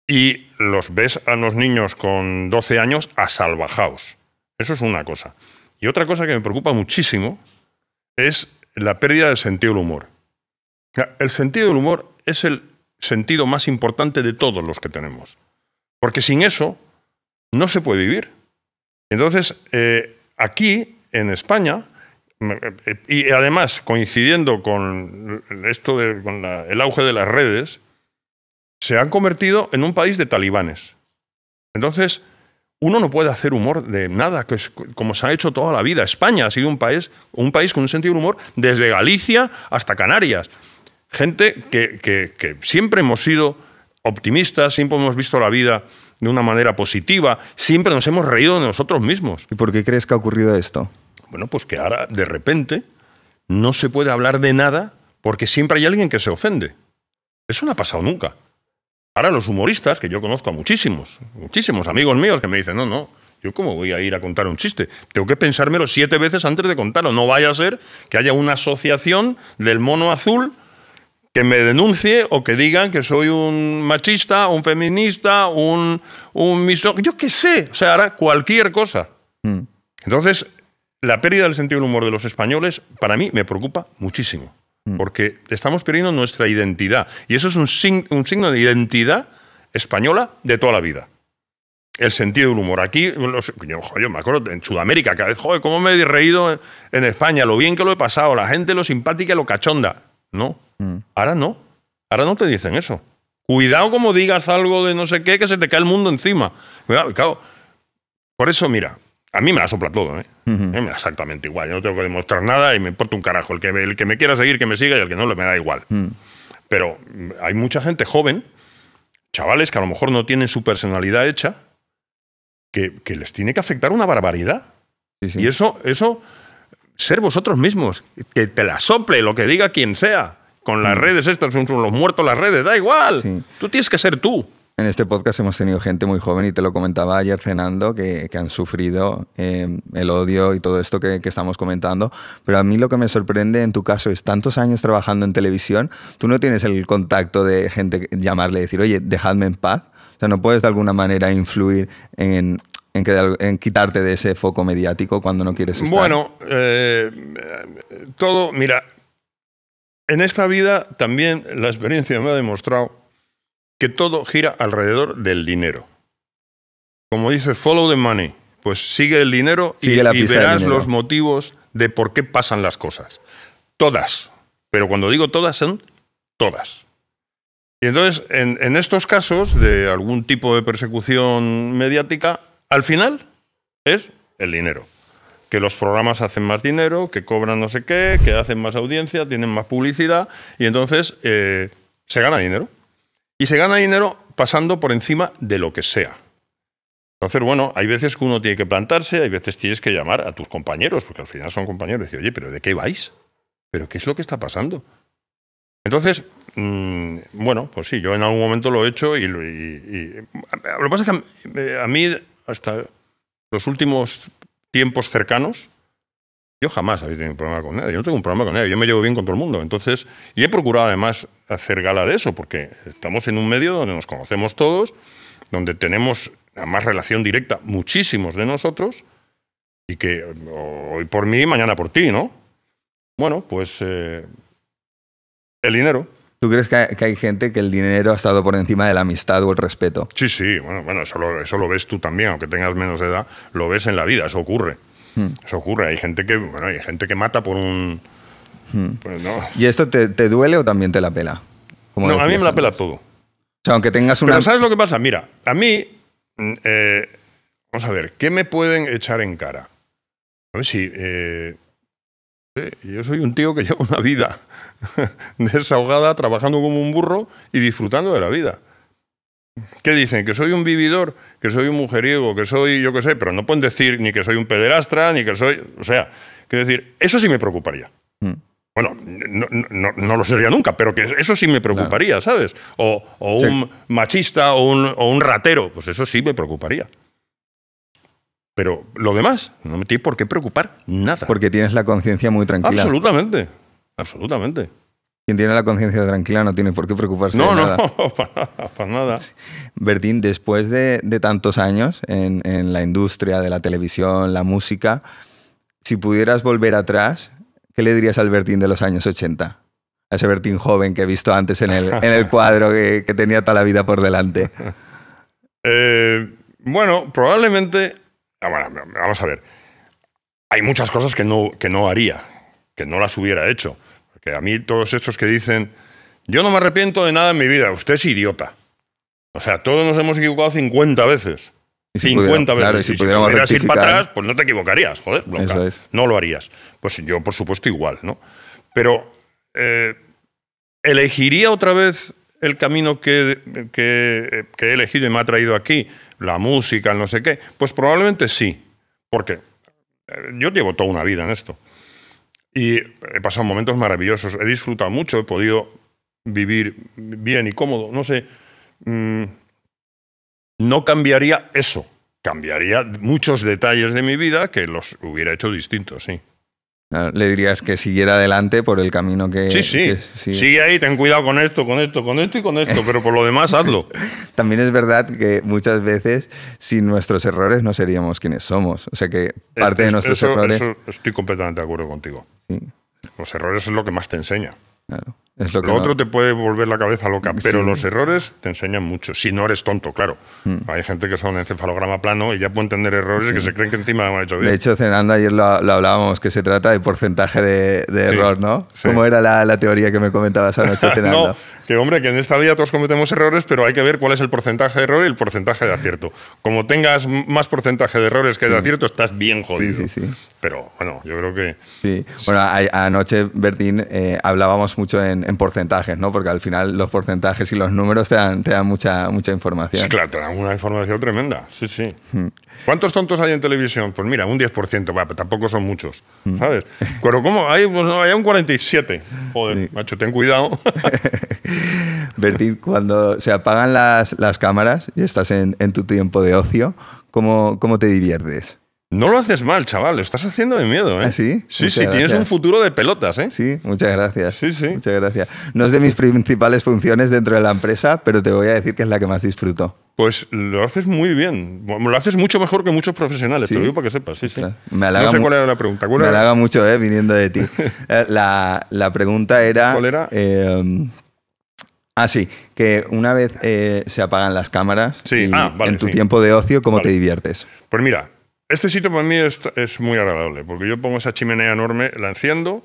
Speaker 1: y los ves a los niños con 12 años asalvajados. Eso es una cosa. Y otra cosa que me preocupa muchísimo es la pérdida del sentido del humor. El sentido del humor es el sentido más importante de todos los que tenemos. Porque sin eso no se puede vivir. Entonces, eh, aquí, en España, eh, y además coincidiendo con esto con el auge de las redes, se han convertido en un país de talibanes. Entonces, uno no puede hacer humor de nada, que como se ha hecho toda la vida. España ha sido un país, un país con un sentido de humor desde Galicia hasta Canarias. Gente que, siempre hemos sido optimistas, siempre hemos visto la vida de una manera positiva, siempre nos hemos reído de nosotros mismos.
Speaker 2: ¿Y por qué crees que ha ocurrido esto?
Speaker 1: Bueno, pues que ahora de repente no se puede hablar de nada porque siempre hay alguien que se ofende. Eso no ha pasado nunca. Ahora los humoristas, que yo conozco a muchísimos, muchísimos amigos míos que me dicen, no, no, yo cómo voy a ir a contar un chiste. Tengo que pensármelo siete veces antes de contarlo. No vaya a ser que haya una asociación del mono azul que me denuncie o que digan que soy un machista, un feminista, un, un Yo qué sé. O sea, ahora cualquier cosa. Mm. Entonces, la pérdida del sentido del humor de los españoles, para mí, me preocupa muchísimo. Mm. porque estamos perdiendo nuestra identidad. Y eso es un, signo de identidad española de toda la vida. El sentido del humor. Aquí, yo, me acuerdo en Sudamérica, cada vez, joder, cómo me he reído en, España, lo bien que lo he pasado, la gente, lo simpática lo cachonda. No, mm. ahora no. Ahora no te dicen eso. Cuidado como digas algo de no sé qué, que se te cae el mundo encima. Por eso, mira, a mí me la sopla todo, ¿eh? me da exactamente igual. Yo no tengo que demostrar nada y me importa un carajo. El que, el que me quiera seguir, que me siga y el que no, me da igual. Mm. Pero mm, hay mucha gente joven, chavales que a lo mejor no tienen su personalidad hecha, que, les tiene que afectar una barbaridad. Y eso, eso, ser vosotros mismos, que te la sople lo que diga quien sea. Con las mm. redes estas, son los muertos las redes, da igual. Tú tienes que ser tú
Speaker 2: en este podcast hemos tenido gente muy joven, y te lo comentaba ayer cenando, que, han sufrido eh, el odio y todo esto que, estamos comentando. Pero a mí lo que me sorprende en tu caso es tantos años trabajando en televisión, tú no tienes el contacto de gente llamarle y decir, oye, dejadme en paz. O sea, no puedes de alguna manera influir en, quitarte de ese foco mediático cuando no quieres estar. Bueno,
Speaker 1: eh, todo, mira, en esta vida también la experiencia me ha demostrado que todo gira alrededor del dinero. Como dice, follow the money. Pues sigue el dinero y, verás los motivos de por qué pasan las cosas. Todas. Pero cuando digo todas, son todas. Y entonces, en, estos casos de algún tipo de persecución mediática, al final es el dinero que los programas hacen más dinero, que cobran no sé qué, que hacen más audiencia, tienen más publicidad y entonces eh, se gana dinero. Y se gana dinero pasando por encima de lo que sea. Entonces, bueno, hay veces que uno tiene que plantarse, hay veces tienes que llamar a tus compañeros, porque al final son compañeros, y decir, oye, pero ¿de qué vais? ¿Pero qué es lo que está pasando? Entonces, mm, bueno, pues sí, yo en algún momento lo he hecho y... lo que pasa es que a mí, hasta los últimos tiempos cercanos, yo jamás había tenido un problema con nadie, yo no tengo un problema con nadie, yo me llevo bien con todo el mundo. Entonces, y he procurado además hacer gala de eso, porque estamos en un medio donde nos conocemos todos, donde tenemos más relación directa muchísimos de nosotros,
Speaker 2: y que hoy por mí, mañana por ti, ¿no? Bueno, pues eh, el dinero. ¿Tú crees que hay, gente que el dinero ha estado por encima de la amistad o el
Speaker 1: respeto? Sí, sí, bueno, bueno eso, lo, eso lo ves tú también, aunque tengas menos edad, lo ves en la vida, eso ocurre se hmm. Eso ocurre. Hay gente que, bueno, hay gente que mata por un. Hmm. Pues,
Speaker 2: ¿Y esto te, duele o también te la pela? no, a mí me la pela
Speaker 1: todo. O
Speaker 2: sea, aunque tengas una. Pero ¿sabes lo
Speaker 1: que pasa? Mira, a mí. Mm, eh, vamos a ver, ¿qué me pueden echar en cara? A ver si. Eh, eh, yo soy un tío que lleva una vida desahogada, trabajando como un burro y disfrutando de la vida. ¿Qué dicen? Que soy un vividor, que soy un mujeriego, que soy yo qué sé, pero no pueden decir ni que soy un pederastra, ni que soy... O sea, quiero decir, eso sí me preocuparía. Mm. Bueno, no, lo sería nunca, pero que eso sí me preocuparía, ¿sabes? O, un machista o un, o un, ratero, pues eso sí me preocuparía. Pero lo demás, no
Speaker 2: me tiene por qué preocupar nada. Porque tienes la conciencia muy tranquila.
Speaker 1: Absolutamente,
Speaker 2: absolutamente. Quien tiene la conciencia tranquila no tiene por qué preocuparse no, de nada. No, para nada. Bertín, después de, tantos años en, la industria de la televisión, la música, si pudieras volver atrás, ¿qué le dirías al Bertín de los años 80? A ese Bertín joven que he visto antes en el, cuadro, que, tenía toda la vida por delante.
Speaker 1: Eh, bueno, probablemente... Ah,
Speaker 2: vamos a
Speaker 1: ver. Hay muchas cosas que no haría, que no las hubiera hecho que a mí todos estos que dicen, yo no me arrepiento de nada en mi vida, usted es idiota. O sea, todos nos hemos equivocado 50 veces. 50 veces. si, pudieras ir para atrás, pues no te equivocarías, joder, no lo harías. Pues yo, por supuesto, igual, ¿no? Pero eh, elegiría otra vez el camino que, que, he elegido y me ha traído aquí, la música, el no sé qué. Pues probablemente sí, porque eh, yo llevo toda una vida en esto. Y he pasado momentos maravillosos, he disfrutado mucho, he podido vivir bien y cómodo, no sé. Mm, no cambiaría eso, cambiaría muchos detalles de mi vida que
Speaker 2: los hubiera hecho distintos, sí. Ah, le dirías que siguiera adelante por el camino que. Sí, sí. sigue.
Speaker 1: ahí, ten cuidado con esto, con esto, con esto y con esto,
Speaker 2: pero por lo demás hazlo. También es verdad que muchas veces sin nuestros errores no seríamos quienes somos. O sea que eh, parte de nuestros errores.
Speaker 1: estoy completamente de acuerdo contigo. Los errores es lo que más te enseña.
Speaker 2: Claro. Es lo, que otro
Speaker 1: te puede volver la cabeza loca, pero los errores te enseñan mucho. Si no eres tonto, claro. Hmm. Hay gente que son encefalograma plano y ya puede entender errores que se creen que encima lo han hecho bien. De hecho,
Speaker 2: Cenando ayer lo, hablábamos, que se trata de porcentaje de, error, ¿no? Como era la, teoría que me comentabas anoche, cenando?
Speaker 1: que, hombre, que en esta vida todos cometemos errores, pero hay que ver cuál es el porcentaje de error y el porcentaje de acierto. Como tengas más porcentaje de errores que de mm. acierto, estás bien jodido. Sí, sí, Pero bueno, yo creo que.
Speaker 2: Sí, bueno, anoche, Bertín, eh, hablábamos mucho en, porcentajes, ¿no? Porque al final los porcentajes y los números te dan, te dan mucha, mucha información. Sí, claro, te
Speaker 1: dan una información tremenda. Sí, sí. Mm. ¿Cuántos tontos hay en televisión? Pues mira, un 10%, va, pero tampoco son muchos, mm. ¿sabes? Pero ¿cómo? Hay, pues, un 47. Joder, macho, ten cuidado.
Speaker 2: Bertín, cuando se apagan las, cámaras y estás en, tu tiempo de ocio, ¿cómo, ¿cómo te diviertes? No lo haces mal, chaval, lo estás haciendo de miedo, ¿eh? ¿Ah, sí? Sí, sí, tienes un
Speaker 1: futuro de pelotas, ¿eh? Sí,
Speaker 2: muchas gracias. Sí, sí. Muchas gracias. No es de mis principales funciones dentro de la empresa, pero te voy a decir que es la que más disfruto.
Speaker 1: Pues lo haces muy bien. Lo haces mucho mejor que muchos profesionales, te lo digo para que sepas. Sí, sí.
Speaker 2: no sé cuál era la pregunta. me halaga mucho, ¿eh? Viniendo de ti. Eh, la, la, pregunta era. ¿Cuál era? Eh, Ah, sí, que una vez eh, se apagan las cámaras, y ah, en tu tiempo de ocio, ¿cómo te diviertes? Pues mira,
Speaker 1: este sitio para mí es, muy agradable, porque yo pongo esa chimenea enorme, la enciendo,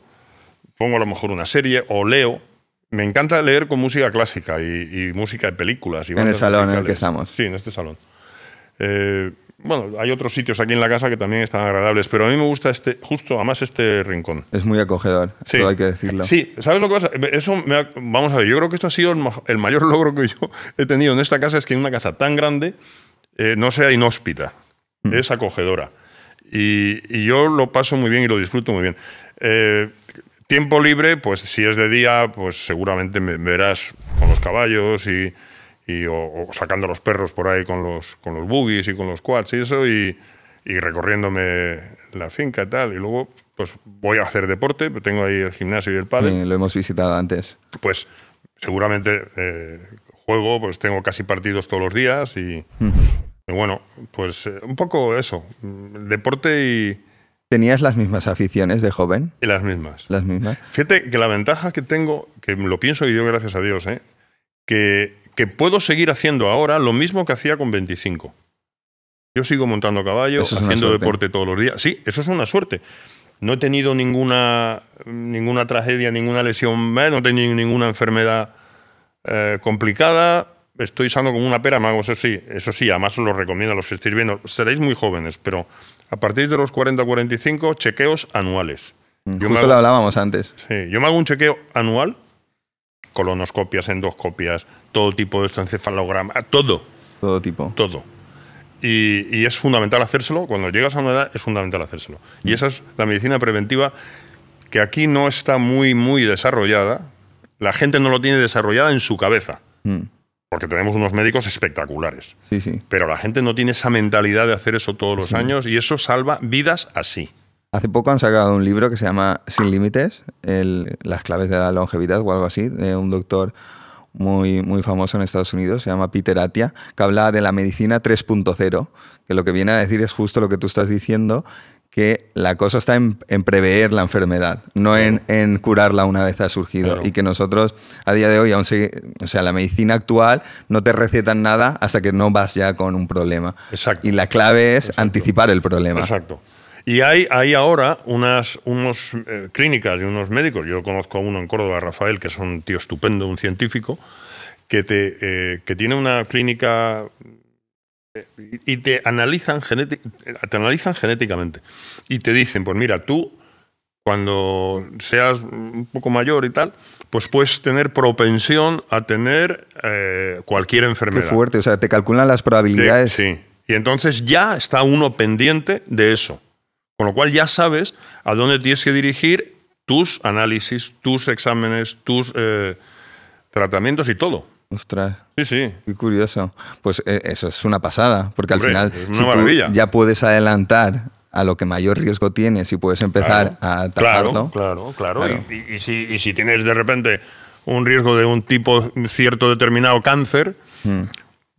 Speaker 1: pongo a lo mejor una serie o leo. Me encanta leer con música clásica y, música de películas. Y en el salón en el que estamos. Sí, en este salón. Eh, bueno, hay otros sitios aquí en la casa que también están agradables, pero a mí me gusta este, justo, además este rincón.
Speaker 2: Es muy acogedor, hay que decirlo. Sí,
Speaker 1: ¿sabes lo que pasa? Eso vamos a ver, yo creo que esto ha sido el mayor logro que yo he tenido en esta casa, es que en una casa tan grande eh, no sea inhóspita, mm. es acogedora. Y, yo lo paso muy bien y lo disfruto muy bien. Eh, tiempo libre, pues si es de día, pues seguramente me verás con los caballos y y, o, sacando los perros por ahí con los, con los boogies y con los quads y eso, y, recorriéndome la finca y tal. Y luego, pues voy a hacer deporte, tengo ahí el gimnasio y el
Speaker 2: padre lo hemos visitado antes.
Speaker 1: Pues seguramente eh, juego, pues tengo casi partidos todos los días y, bueno, pues eh, un poco eso, deporte y...
Speaker 2: ¿Tenías las mismas aficiones de joven? Y las mismas. Las mismas.
Speaker 1: Fíjate que la ventaja que tengo, que lo pienso y yo gracias a Dios, eh, que que puedo seguir haciendo ahora lo mismo que hacía con 25. Yo sigo montando caballo, haciendo deporte todos los días. Sí, eso es una suerte. No he tenido ninguna, ninguna tragedia, ninguna lesión, no he tenido ninguna enfermedad eh, complicada. Estoy sano como una pera, mago, eso sí, eso sí, además os lo recomiendo a los que estéis viendo. Seréis muy jóvenes, pero a partir de los 40-45, chequeos anuales. Justo lo hablábamos
Speaker 2: antes. Sí,
Speaker 1: yo me hago un chequeo anual colonoscopias, endoscopias, todo tipo de esto, encefalograma, todo. Todo tipo. Todo. Y, es fundamental hacérselo, cuando llegas a una edad es fundamental hacérselo. Y esa es la medicina preventiva que aquí no está muy, muy desarrollada. La gente no lo tiene desarrollada en su cabeza. Mm. Porque tenemos unos médicos espectaculares. Pero la gente no tiene esa mentalidad de hacer eso todos los años y eso salva vidas
Speaker 2: así. Hace poco han sacado un libro que se llama Sin Límites, las claves de la longevidad o algo así, de un doctor muy, muy famoso en Estados Unidos, se llama Peter Atia, que habla de la medicina 3.0, que lo que viene a decir es justo lo que tú estás diciendo, que la cosa está en, prever la enfermedad, no en, curarla una vez ha surgido. Y que nosotros, a día de hoy, aún se, o sea, la medicina actual no te recetan nada hasta que no vas ya con un problema. Exacto. Y la clave es anticipar el problema. Exacto. Y
Speaker 1: hay, ahora unas unos, eh, clínicas y unos médicos, yo conozco a uno en Córdoba, Rafael, que es un tío estupendo, un científico, que, eh, tiene una clínica eh, y te analizan, genéticamente y te dicen, pues mira, tú cuando seas un poco mayor y tal, pues puedes tener propensión a tener cualquier enfermedad. Qué fuerte,
Speaker 2: o sea, te calculan las probabilidades. sí,
Speaker 1: y entonces ya está uno pendiente de eso. Con lo cual ya sabes a dónde tienes que dirigir tus análisis, tus exámenes, tus eh, tratamientos y todo.
Speaker 2: Ostras. Sí, sí. Qué curioso. Pues eh, eso es una pasada, porque al final ya puedes adelantar a lo que mayor riesgo tienes y puedes empezar a atacarlo.
Speaker 1: Claro, claro, claro. Y, si, tienes de repente un riesgo de un tipo cierto determinado cáncer,
Speaker 2: mm.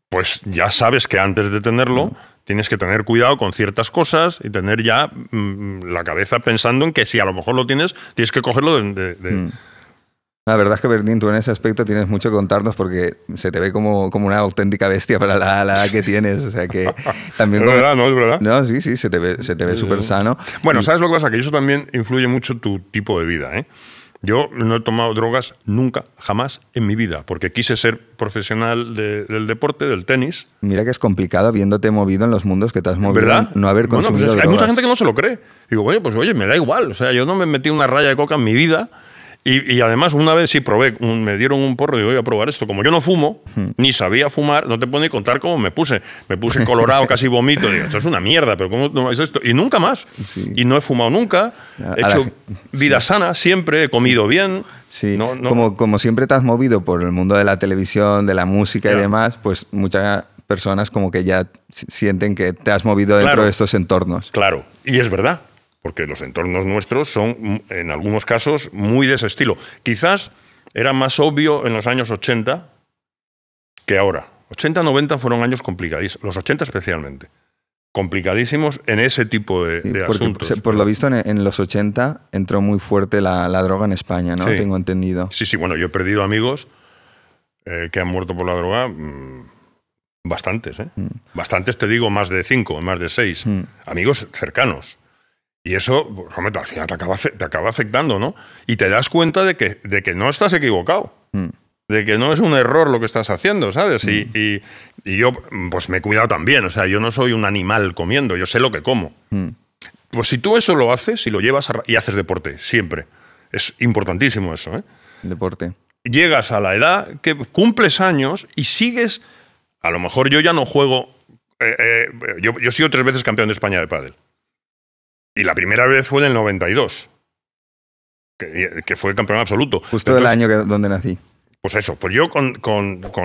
Speaker 2: pues
Speaker 1: ya sabes que antes de tenerlo mm tienes que tener cuidado con ciertas cosas y tener ya mm, mm, la cabeza pensando en que si a lo mejor lo tienes, tienes que cogerlo de... Mm.
Speaker 2: La verdad es que, Bernín, tú en ese aspecto tienes mucho que contarnos porque se te ve como, como una auténtica bestia para la, la que tienes. O sea que también. es verdad, ¿no? Es verdad. No, sí, sí, se te ve súper sano.
Speaker 1: Bueno, ¿sabes lo que pasa? Que eso también influye mucho tu tipo de vida, ¿eh? Yo no he tomado drogas nunca, jamás en mi vida, porque quise ser profesional del deporte, del tenis.
Speaker 2: Mira que es complicado viéndote movido en los mundos que te has movido, ¿verdad? no haber pues consumido bueno, Hay mucha gente
Speaker 1: que no se lo cree. Digo, oye, pues oye, me da igual. O sea, yo no me metí una raya de coca en mi vida y, además, una vez sí probé, me dieron un porro y digo, voy a probar esto. Como yo no fumo, hmm. ni sabía fumar, no te puedo ni contar cómo me puse. Me puse colorado, casi vomito. Digo, esto es una mierda, pero ¿cómo no es esto? Y nunca más. Y no he fumado nunca. he hecho vida sana siempre, he comido bien.
Speaker 2: Como, como siempre te has movido por el mundo de la televisión, de la música y demás, pues muchas personas como que ya sienten que te has movido dentro de estos entornos. Claro,
Speaker 1: y es verdad porque los entornos nuestros son, mm, en algunos casos, muy de ese estilo. Quizás era más obvio en los años 80 que ahora. 80-90 fueron años complicadísimos, los 80 especialmente complicadísimos en ese tipo de, asuntos.
Speaker 2: Por lo visto, en, los 80 entró muy fuerte la, droga en España, ¿no? Tengo entendido. Sí,
Speaker 1: sí, bueno, yo he perdido amigos eh, que han muerto por la droga. Mm, bastantes, ¿eh? Mm. Bastantes, te digo, más de cinco, más de seis. Amigos cercanos. Y eso, pues, hombre, al final te acaba, afectando, ¿no? Y te das cuenta de que, de que no estás equivocado. Mm. De que no es un error lo que estás haciendo, ¿sabes? Mm. Y, yo, pues me he cuidado también. O sea, yo no soy un animal comiendo, yo sé lo que como. Mm. Pues si tú eso lo haces y lo llevas y haces deporte, siempre. Es importantísimo eso, ¿eh? Deporte. Llegas a la edad que cumples años y sigues. A lo mejor yo ya no juego. Eh, eh, yo, yo he sido tres veces campeón de España de pádel. Y la primera vez fue en el 92, que, que fue campeón absoluto. Justo del año donde nací. Pues eso, pues yo con,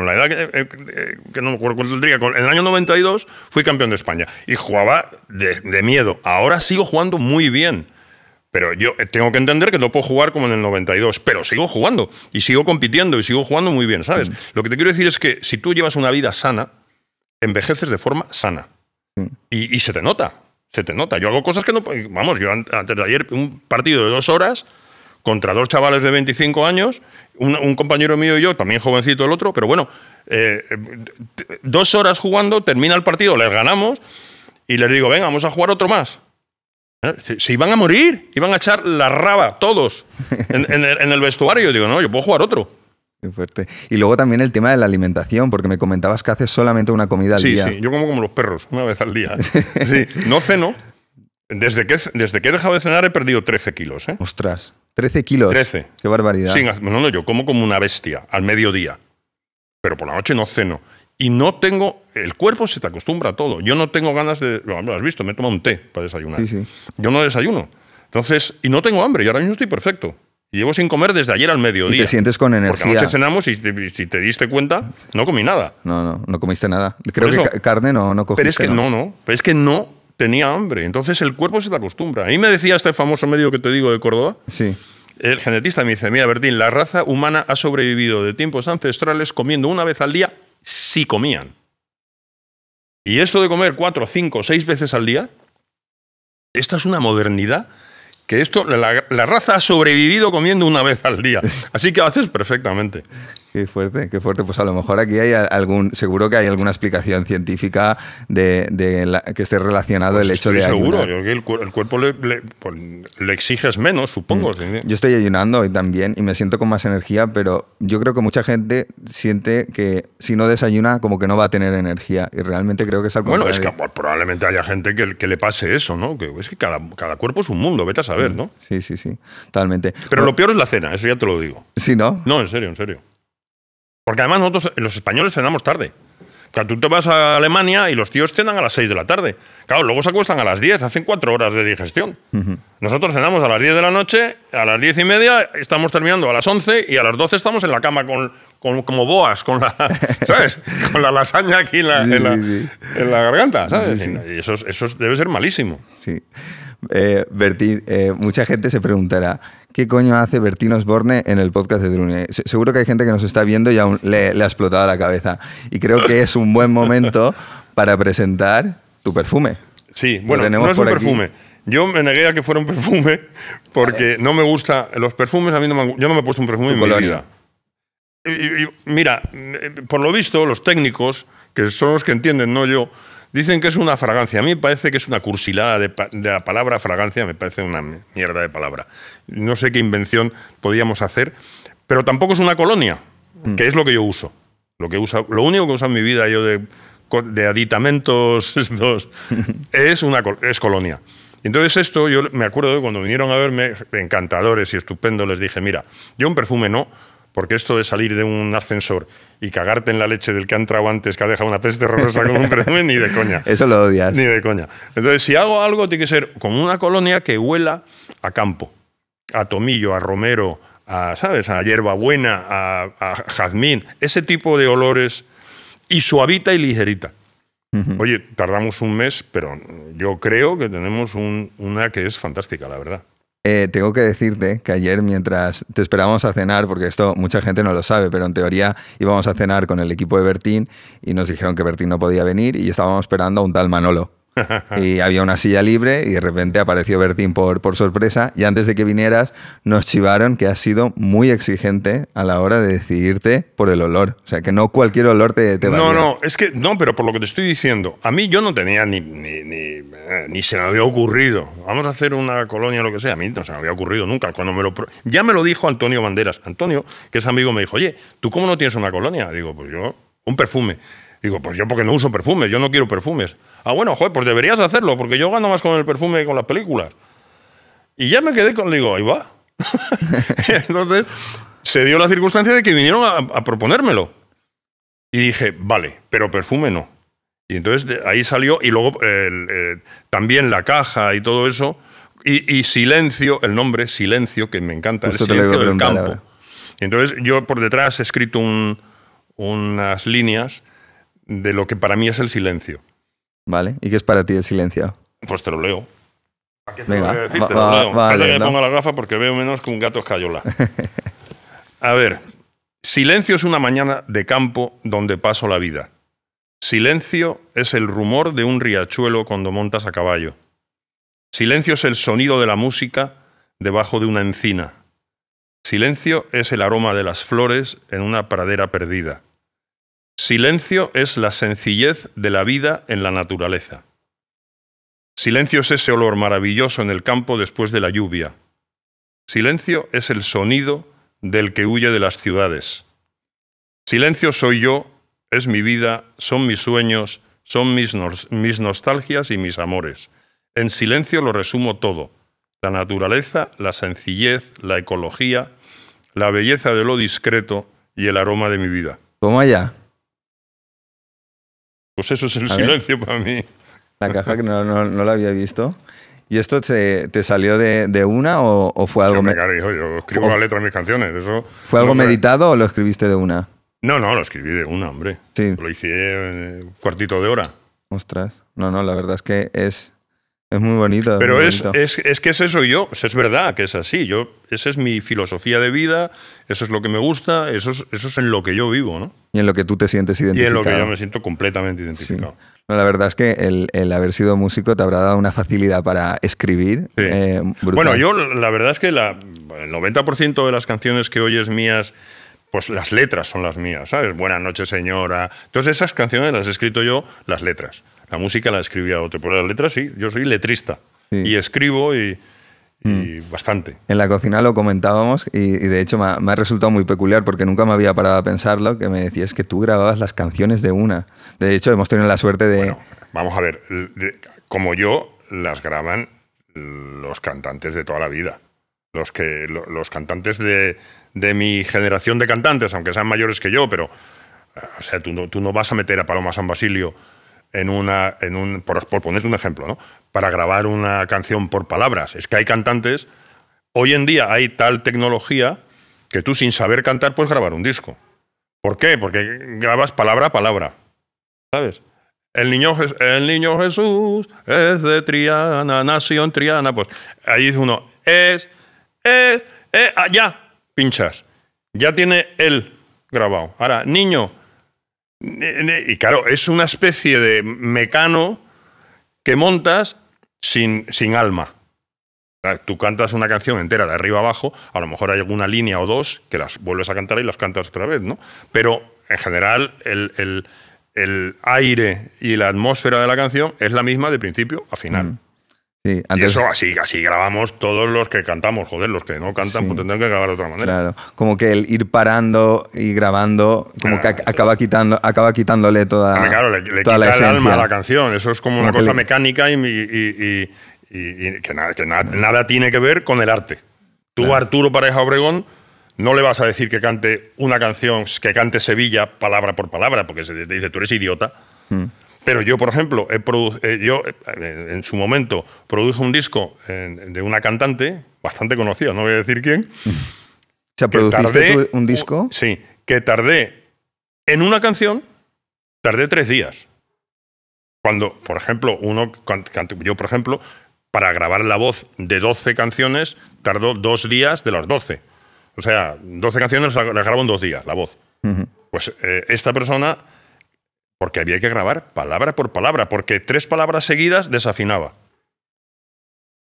Speaker 1: la edad eh, que, no me acuerdo cuánto tendría, con, en el año 92 fui campeón de España y jugaba de, miedo. Ahora sigo jugando muy bien. Pero yo eh, tengo que entender que no puedo jugar como en el 92, pero sigo jugando y sigo compitiendo y sigo jugando muy bien, ¿sabes? Mm. Lo que te quiero decir es que si tú llevas una vida sana, envejeces de forma sana. y, se te nota se te nota. Yo hago cosas que no. Vamos, yo antes de ayer, un partido de dos horas contra dos chavales de 25 años, un, compañero mío y yo, también jovencito el otro, pero bueno, eh, dos horas jugando, termina el partido, les ganamos y les digo, venga, vamos a jugar otro más. Eh, se, iban a morir, iban a echar la raba todos en, el, en el vestuario. Yo digo, no, yo puedo jugar otro
Speaker 2: fuerte. Y luego también el tema de la alimentación, porque me comentabas que haces solamente una comida al día. Sí, sí,
Speaker 1: yo como como los perros, una vez al día. Sí, no ceno. Desde que, desde que he dejado de cenar he perdido 13 kilos. ¿eh? Ostras,
Speaker 2: 13 kilos. 13. Qué barbaridad.
Speaker 1: no, no, yo como como una bestia al mediodía, pero por la noche no ceno. Y no tengo, el cuerpo se te acostumbra a todo. Yo no tengo ganas de, lo has visto, me he tomado un té para desayunar. Yo no desayuno. Entonces, y no tengo hambre, y ahora mismo estoy perfecto. Llevo sin comer desde ayer al mediodía. te
Speaker 2: sientes con energía. Porque
Speaker 1: cenamos y si te diste cuenta, no comí nada.
Speaker 2: No, no, no comiste nada. Creo que carne no, no cogiste. Pero es que no, no.
Speaker 1: pero es que no tenía hambre. Entonces el cuerpo se te acostumbra. A mí me decía este famoso medio que te digo de Córdoba. Sí. El genetista me dice, mira, Bertín, la raza humana ha sobrevivido de tiempos ancestrales comiendo una vez al día si comían. Y esto de comer cuatro, cinco, seis veces al día, esta es una modernidad que esto, la, raza ha sobrevivido comiendo una vez al día. Así que haces
Speaker 2: perfectamente. Qué fuerte, qué fuerte. Pues a lo mejor aquí hay algún, seguro que hay alguna explicación científica de, la, que esté relacionado pues el hecho de seguro. seguro,
Speaker 1: el, el, cuerpo pues, le, exiges menos, supongo. Mm. Yo
Speaker 2: estoy ayunando hoy también y me siento con más energía, pero yo creo que mucha gente siente que si no desayuna como que no va a tener energía y realmente creo que es algo. Bueno, es que pues,
Speaker 1: probablemente haya gente que, le pase eso, ¿no? Que es que cada, cuerpo es un mundo, vete a saber, mm. ¿no? Sí, sí, sí, totalmente. Pero lo peor es la cena, eso ya te lo digo. Sí, ¿no? No, en serio, en serio. Porque además nosotros, los españoles, cenamos tarde. Claro, tú te vas a Alemania y los tíos cenan a las 6 de la tarde. Claro, luego se acuestan a las 10, hacen 4 horas de digestión. Nosotros cenamos a las 10 de la noche, a las 10 y media estamos terminando a las 11 y a las 12 estamos en la cama con, como boas, con la, ¿sabes? con la lasaña aquí en
Speaker 2: la,
Speaker 1: garganta. ¿sabes? Y eso, eso debe ser malísimo.
Speaker 2: Sí. Eh, Bertín, eh, mucha gente se preguntará. ¿Qué coño hace Bertino Osborne en el podcast de Drune? Seguro que hay gente que nos está viendo y aún le, ha explotado la cabeza. Y creo que es un buen momento para presentar tu perfume.
Speaker 1: Sí, bueno, no es un perfume. Yo me negué a que fuera un perfume porque no me gusta los perfumes. A mí no me, yo no me he puesto un perfume en mi vida. mira, eh, por lo visto, los técnicos, que son los que entienden, no yo, Dicen que es una fragancia. A mí me parece que es una cursilada de, la palabra fragancia, me parece una mierda de palabra. No sé qué invención podíamos hacer, pero tampoco es una colonia, mm. que es lo que yo uso. Lo, que usa, lo único que uso en mi vida yo de, aditamentos estos es, una, es colonia. Entonces esto, yo me acuerdo de cuando vinieron a verme, encantadores y estupendo, les dije, mira, yo un perfume no, porque esto de salir de un ascensor y cagarte en la leche del que ha entrado antes, que ha dejado una peste rosa con un cremén, ni de coña.
Speaker 2: Eso lo odias. Ni de coña.
Speaker 1: Entonces, si hago algo, tiene que ser con una colonia que huela a campo, a tomillo, a romero, a, ¿sabes? A hierbabuena, a, a jazmín, ese tipo de olores, y suavita y ligerita. Oye, tardamos un mes, pero yo creo que tenemos una que es
Speaker 2: fantástica, la verdad. Eh, tengo que decirte que ayer mientras te esperábamos a cenar, porque esto mucha gente no lo sabe, pero en teoría íbamos a cenar con el equipo de Bertín y nos dijeron que Bertín no podía venir y estábamos esperando a un tal Manolo y había una silla libre y de repente apareció Bertín por, por sorpresa y antes de que vinieras nos chivaron que has sido muy exigente a la hora de decidirte por el olor. O sea, que no cualquier olor te, te va No, no,
Speaker 1: es que no, pero por lo que te estoy diciendo, a mí yo no tenía ni, eh, ni, se me había ocurrido. Vamos a hacer una colonia o lo que sea, a mí no se me había ocurrido nunca. Cuando me lo ya me lo dijo Antonio Banderas. Antonio, que es amigo, me dijo, oye, ¿tú cómo no tienes una colonia? Digo, pues yo, un perfume. Digo, pues yo porque no uso perfumes, yo no quiero perfumes. Ah, bueno, joder, pues deberías hacerlo, porque yo gano más con el perfume que con las películas. Y ya me quedé con, digo, ahí va. Entonces, se dio la circunstancia de que vinieron a, proponérmelo. Y dije, vale, pero perfume no. Y entonces ahí salió, y luego también la caja y todo eso. Y, Silencio, el nombre Silencio, que me encanta, el Silencio del Campo. entonces yo por detrás he escrito unas líneas de lo que para mí es el
Speaker 2: silencio. Vale. ¿Y qué es para ti el silencio? Pues te lo leo. ¿Para qué te Venga, voy a decir? me pongo
Speaker 1: la gafa porque veo menos que un gato escayola. a ver. Silencio es una mañana de campo donde paso la vida. Silencio es el rumor de un riachuelo cuando montas a caballo. Silencio es el sonido de la música debajo de una encina. Silencio es el aroma de las flores en una pradera perdida. Silencio es la sencillez de la vida en la naturaleza. Silencio es ese olor maravilloso en el campo después de la lluvia. Silencio es el sonido del que huye de las ciudades. Silencio soy yo, es mi vida, son mis sueños, son mis, nostalgias y mis amores. En silencio lo resumo todo. La naturaleza, la sencillez, la ecología, la belleza de lo discreto y el aroma de mi vida.
Speaker 2: Toma allá? Pues eso es el silencio para mí. La caja que no, no, la había visto. ¿Y esto te, salió de, una o, fue algo... Me yo escribo la letra de mis
Speaker 1: canciones. Eso ¿Fue algo
Speaker 2: meditado o lo escribiste de una?
Speaker 1: No, no, lo escribí de una, hombre. Lo hice un eh, cuartito
Speaker 2: de hora. Ostras. No, no, la verdad es que es es muy bonita. Pero es,
Speaker 1: es, es, que yo, es verdad que es así. Yo, esa es mi filosofía de vida, eso es lo que me gusta, eso es, eso es en lo que yo vivo, ¿no?
Speaker 2: Y en lo que tú te sientes identificado. Y en lo que yo me
Speaker 1: siento completamente identificado.
Speaker 2: No, la verdad es que el, el, haber sido músico te habrá dado una facilidad para escribir. Eh, bueno, yo
Speaker 1: la verdad es que la, el 90% de las canciones que oyes mías pues las letras son las mías, ¿sabes? Buenas noches, señora. Entonces esas canciones las he escrito yo, las letras. La música la escribía otro, pero las letras sí, yo soy letrista y escribo y,
Speaker 2: hmm. bastante. En la cocina lo comentábamos y, de hecho me ha, resultado muy peculiar porque nunca me había parado a pensarlo, que me decías que tú grababas las canciones de una. De hecho, hemos tenido la suerte de... vamos a ver, como yo, las graban los
Speaker 1: cantantes de toda la vida. Los, que, los cantantes de, mi generación de cantantes, aunque sean mayores que yo, pero... Eh, o sea, tú tú no vas a meter a Paloma San Basilio en una, en un, por, por un ejemplo, ¿no? para grabar una canción por palabras. Es que hay cantantes, hoy en día hay tal tecnología que tú sin saber cantar puedes grabar un disco. ¿Por qué? Porque grabas palabra a palabra. ¿Sabes? El niño, el niño Jesús es de Triana, nació en Triana. Pues ahí dice uno, es, es, es, allá, ah, pinchas. Ya tiene él grabado. Ahora, niño, y claro, es una especie de mecano que montas sin, alma. Tú cantas una canción entera de arriba abajo, a lo mejor hay alguna línea o dos que las vuelves a cantar y las cantas otra vez, ¿no? Pero en general el, aire y la atmósfera de la canción es la misma de principio a final. Mm.
Speaker 2: Y eso así, así
Speaker 1: grabamos todos los que cantamos, joder, los que no cantan pues tendrán que grabar de otra manera. Claro,
Speaker 2: como que el ir parando y grabando, como que acaba, quitando, acaba quitándole toda, la el alma a la
Speaker 1: canción, eso es como, una cosa mecánica y, que, nada, tiene que ver con el arte. Tú, Arturo Pareja Obregón, no le vas a decir que cante una canción, que cante Sevilla palabra por palabra, porque se te dice, tú eres idiota. Mm. Pero yo, por ejemplo, eh, yo eh, en su momento produjo un disco eh, de una cantante bastante conocida, no voy a decir quién. O
Speaker 2: sea, ¿produciste tú un disco?
Speaker 1: Sí, que tardé en una canción, tardé tres días. Cuando, por ejemplo, uno, yo, por ejemplo, para grabar la voz de 12 canciones, tardó dos días de las 12. O sea, 12 canciones las grabo en dos días, la voz. Pues esta persona porque había que grabar palabra por palabra, porque tres palabras seguidas desafinaba.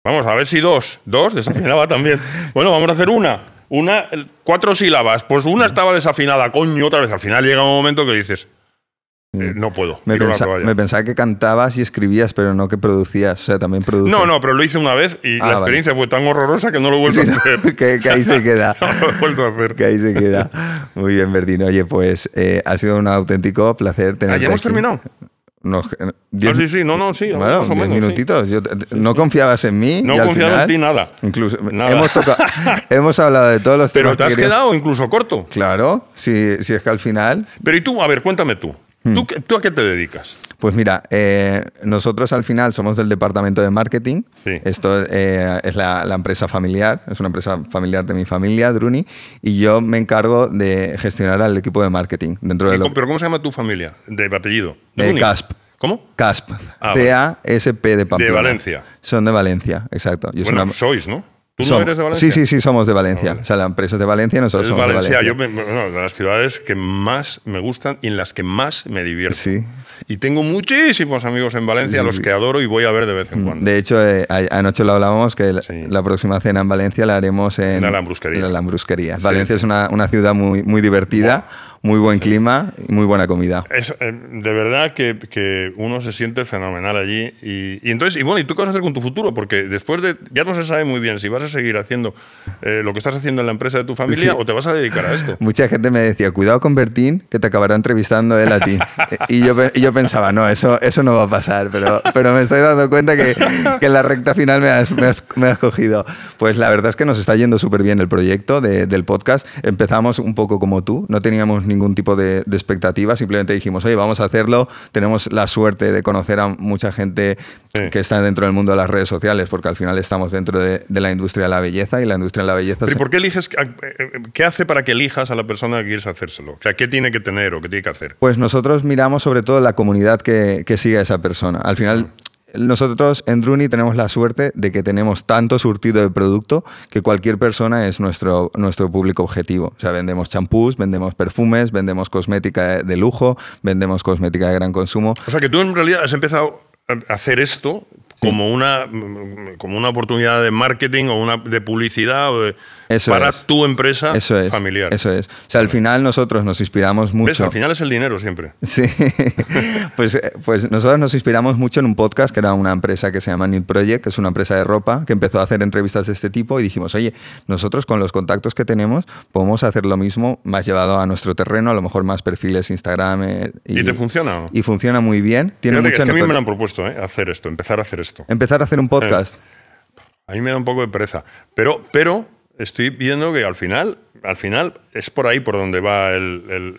Speaker 1: Vamos, a ver si dos. Dos desafinaba también. Bueno, vamos a hacer una. Una, cuatro sílabas. Pues una estaba desafinada, coño, otra vez. Al final llega un momento que dices, eh, no puedo. Me,
Speaker 2: pensaba que cantabas y escribías, pero no que producías. O sea, también producías. No, no,
Speaker 1: pero lo hice una vez y ah, la experiencia fue tan horrorosa que no lo vuelvo a hacer.
Speaker 2: que, ahí se queda. no lo vuelto a hacer. Que ahí se queda. Muy bien, Bertino. Oye, pues eh, ha sido un auténtico placer tenerte. ¿Ya hemos terminado? No, eh, ah, sí, sí,
Speaker 1: no, no, sí. más o menos, minutitos.
Speaker 2: no confiabas en mí. No confiaba en ti nada. Incluso nada. Hemos, hablado de todos los Pero te has quedado
Speaker 1: incluso corto.
Speaker 2: Claro, si es que al final.
Speaker 1: Pero y tú, a ver, cuéntame tú.
Speaker 2: Hmm. ¿Tú, a qué te dedicas? Pues mira, eh, nosotros al final somos del departamento de marketing. Esto eh, es la, empresa familiar, es una empresa familiar de mi familia, Druni, y yo me encargo de gestionar al equipo de marketing dentro de. Lo...
Speaker 1: ¿Pero cómo se llama tu familia? De apellido. Eh, CASP.
Speaker 2: ¿Cómo? CASP. Ah, C-A-S-P de Pamplona. De Valencia. Son de Valencia, exacto. bueno, sois, ¿no?
Speaker 1: ¿Tú eres de Valencia? Sí, sí,
Speaker 2: sí, somos de ah, Valencia. O sea, la empresa es de Valencia y nosotros somos Valencia, de Valencia.
Speaker 1: Yo, bueno, de las ciudades que más me gustan y en las que más me divierto. Sí. Y tengo muchísimos amigos en Valencia, los que adoro y voy a ver de vez
Speaker 2: en mm. cuando. De hecho, eh, anoche lo hablábamos, que la próxima cena en Valencia la haremos en, en la Lambrusquería. En la Lambrusquería. Valencia es una, una, ciudad muy, muy divertida muy buen clima y muy buena comida.
Speaker 1: Eh, de verdad que, que, uno se siente fenomenal allí. Y, entonces, y bueno, ¿y tú qué vas a hacer con tu futuro? Porque después de. Ya no se sabe muy bien si vas a seguir haciendo eh, lo que estás haciendo en la empresa de tu familia o te vas a dedicar a esto.
Speaker 2: Mucha gente me decía, cuidado con Bertín, que te acabará entrevistando él a ti. y, yo, y yo pensaba, no, eso, eso no va a pasar, pero, pero me estoy dando cuenta que, que en la recta final me has, me, has, cogido. Pues la verdad es que nos está yendo súper bien el proyecto del podcast. Empezamos un poco como tú, no teníamos ni ningún tipo de, expectativa, simplemente dijimos, oye, vamos a hacerlo. Tenemos la suerte de conocer a mucha gente que está dentro del mundo de las redes sociales, porque al final estamos dentro de, la industria de la belleza y la industria de la belleza. ¿Y por qué
Speaker 1: eliges? Eh, eh,
Speaker 2: ¿Qué hace para que elijas a la persona
Speaker 1: que quieres hacérselo? O sea, ¿qué tiene que tener o qué tiene que hacer?
Speaker 2: Pues nosotros miramos sobre todo la comunidad que, que sigue a esa persona. Al final, nosotros en Druni tenemos la suerte de que tenemos tanto surtido de producto que cualquier persona es nuestro, nuestro público objetivo. O sea, vendemos champús, vendemos perfumes, vendemos cosmética de lujo, vendemos cosmética de gran consumo. O sea, que tú en
Speaker 1: realidad has empezado a hacer esto como, una, como una oportunidad de marketing o una, de publicidad o de para tu empresa familiar.
Speaker 2: Eso es. O sea, al final nosotros nos inspiramos mucho. Al final
Speaker 1: es el dinero siempre.
Speaker 2: Sí. pues, eh, pues nosotros nos inspiramos mucho en un podcast que era una empresa que se llama Need Project, que es una empresa de ropa que empezó a hacer entrevistas de este tipo y dijimos, oye, nosotros con los contactos que tenemos podemos hacer lo mismo más llevado a nuestro terreno, a lo mejor más perfiles Instagram. Eh, ¿Y, te funciona? Y funciona muy bien. Tiene mucho es que a mí me han
Speaker 1: propuesto, eh, hacer esto, empezar a hacer esto. Empezar a hacer un podcast. a mí me da un poco de pereza, pero, pero estoy viendo que al final, al final es por ahí por donde va el,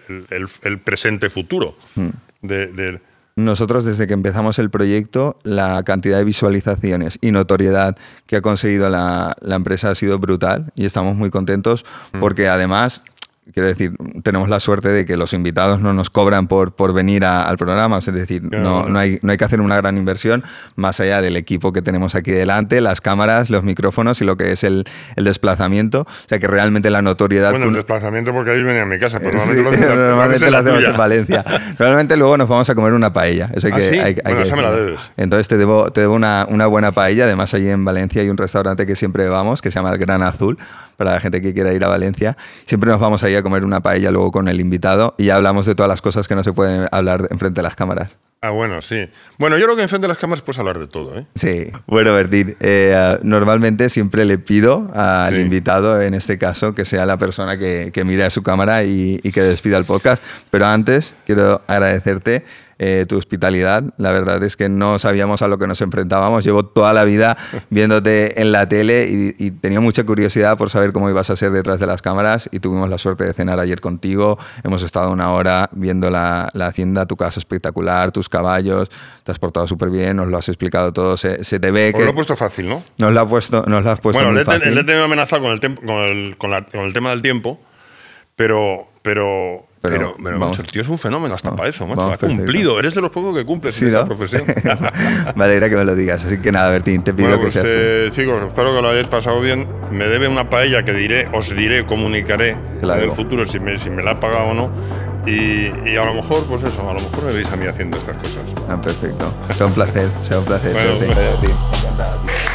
Speaker 1: presente futuro. Hmm. De,
Speaker 2: Nosotros desde que empezamos el proyecto, la cantidad de visualizaciones y notoriedad que ha conseguido la, empresa ha sido brutal y estamos muy contentos hmm. porque además Quiero decir, tenemos la suerte de que los invitados no nos cobran por, por venir al programa, es decir, no, no, hay, no hay que hacer una gran inversión más allá del equipo que tenemos aquí delante, las cámaras, los micrófonos y lo que es el, el desplazamiento. O sea que realmente la notoriedad... Bueno, el
Speaker 1: desplazamiento porque habéis venía a mi casa, pero normalmente, lo, hacemos en Valencia.
Speaker 2: Realmente luego nos vamos a comer una paella. Eso ah, que, sí? bueno, esa me la debes. Entonces te debo, te debo una, una buena paella, además allí en Valencia hay un restaurante que siempre vamos, que se llama El Gran Azul, para la gente que quiera ir a Valencia. Siempre nos vamos a a comer una paella luego con el invitado y hablamos de todas las cosas que no se pueden hablar enfrente de las cámaras.
Speaker 1: Ah, bueno, sí. Bueno, yo creo que enfrente de las cámaras puedes hablar de todo, ¿eh?
Speaker 2: Sí. Bueno, Bertín, eh, ah, normalmente siempre le pido al invitado, en este caso, que sea la persona que, mire a su cámara y que despida el podcast. Pero antes quiero agradecerte eh, tu hospitalidad. La verdad es que no sabíamos a lo que nos enfrentábamos. Llevo toda la vida viéndote en la tele y, tenía mucha curiosidad por saber cómo ibas a ser detrás de las cámaras y tuvimos la suerte de cenar ayer contigo. Hemos estado una hora viendo la, la hacienda, tu casa espectacular, tus caballos, te has portado súper bien, nos lo has explicado todo, se, te ve que que... lo he puesto fácil, ¿no? Nos lo has puesto, nos lo puesto bueno, le, he
Speaker 1: tenido amenazado con el, con, el, con el tema del tiempo, pero... pero pero, macho, el tío es un fenómeno hasta para eso, macho. Ha pues, cumplido. Eres de
Speaker 2: los pocos que cumple sí, en ¿no? esta profesión. me alegra que me lo digas. Así que nada, Bertín, te pido que pues, seas. Eh,
Speaker 1: chicos, espero que lo hayáis pasado bien. Me debe una paella que diré, os diré, comunicaré en el futuro si me, la ha pagado o no. Y, a lo mejor, pues eso, a lo mejor me veis a mí haciendo estas cosas.
Speaker 2: Ah, perfecto. Sea un placer, sea un placer. Bueno,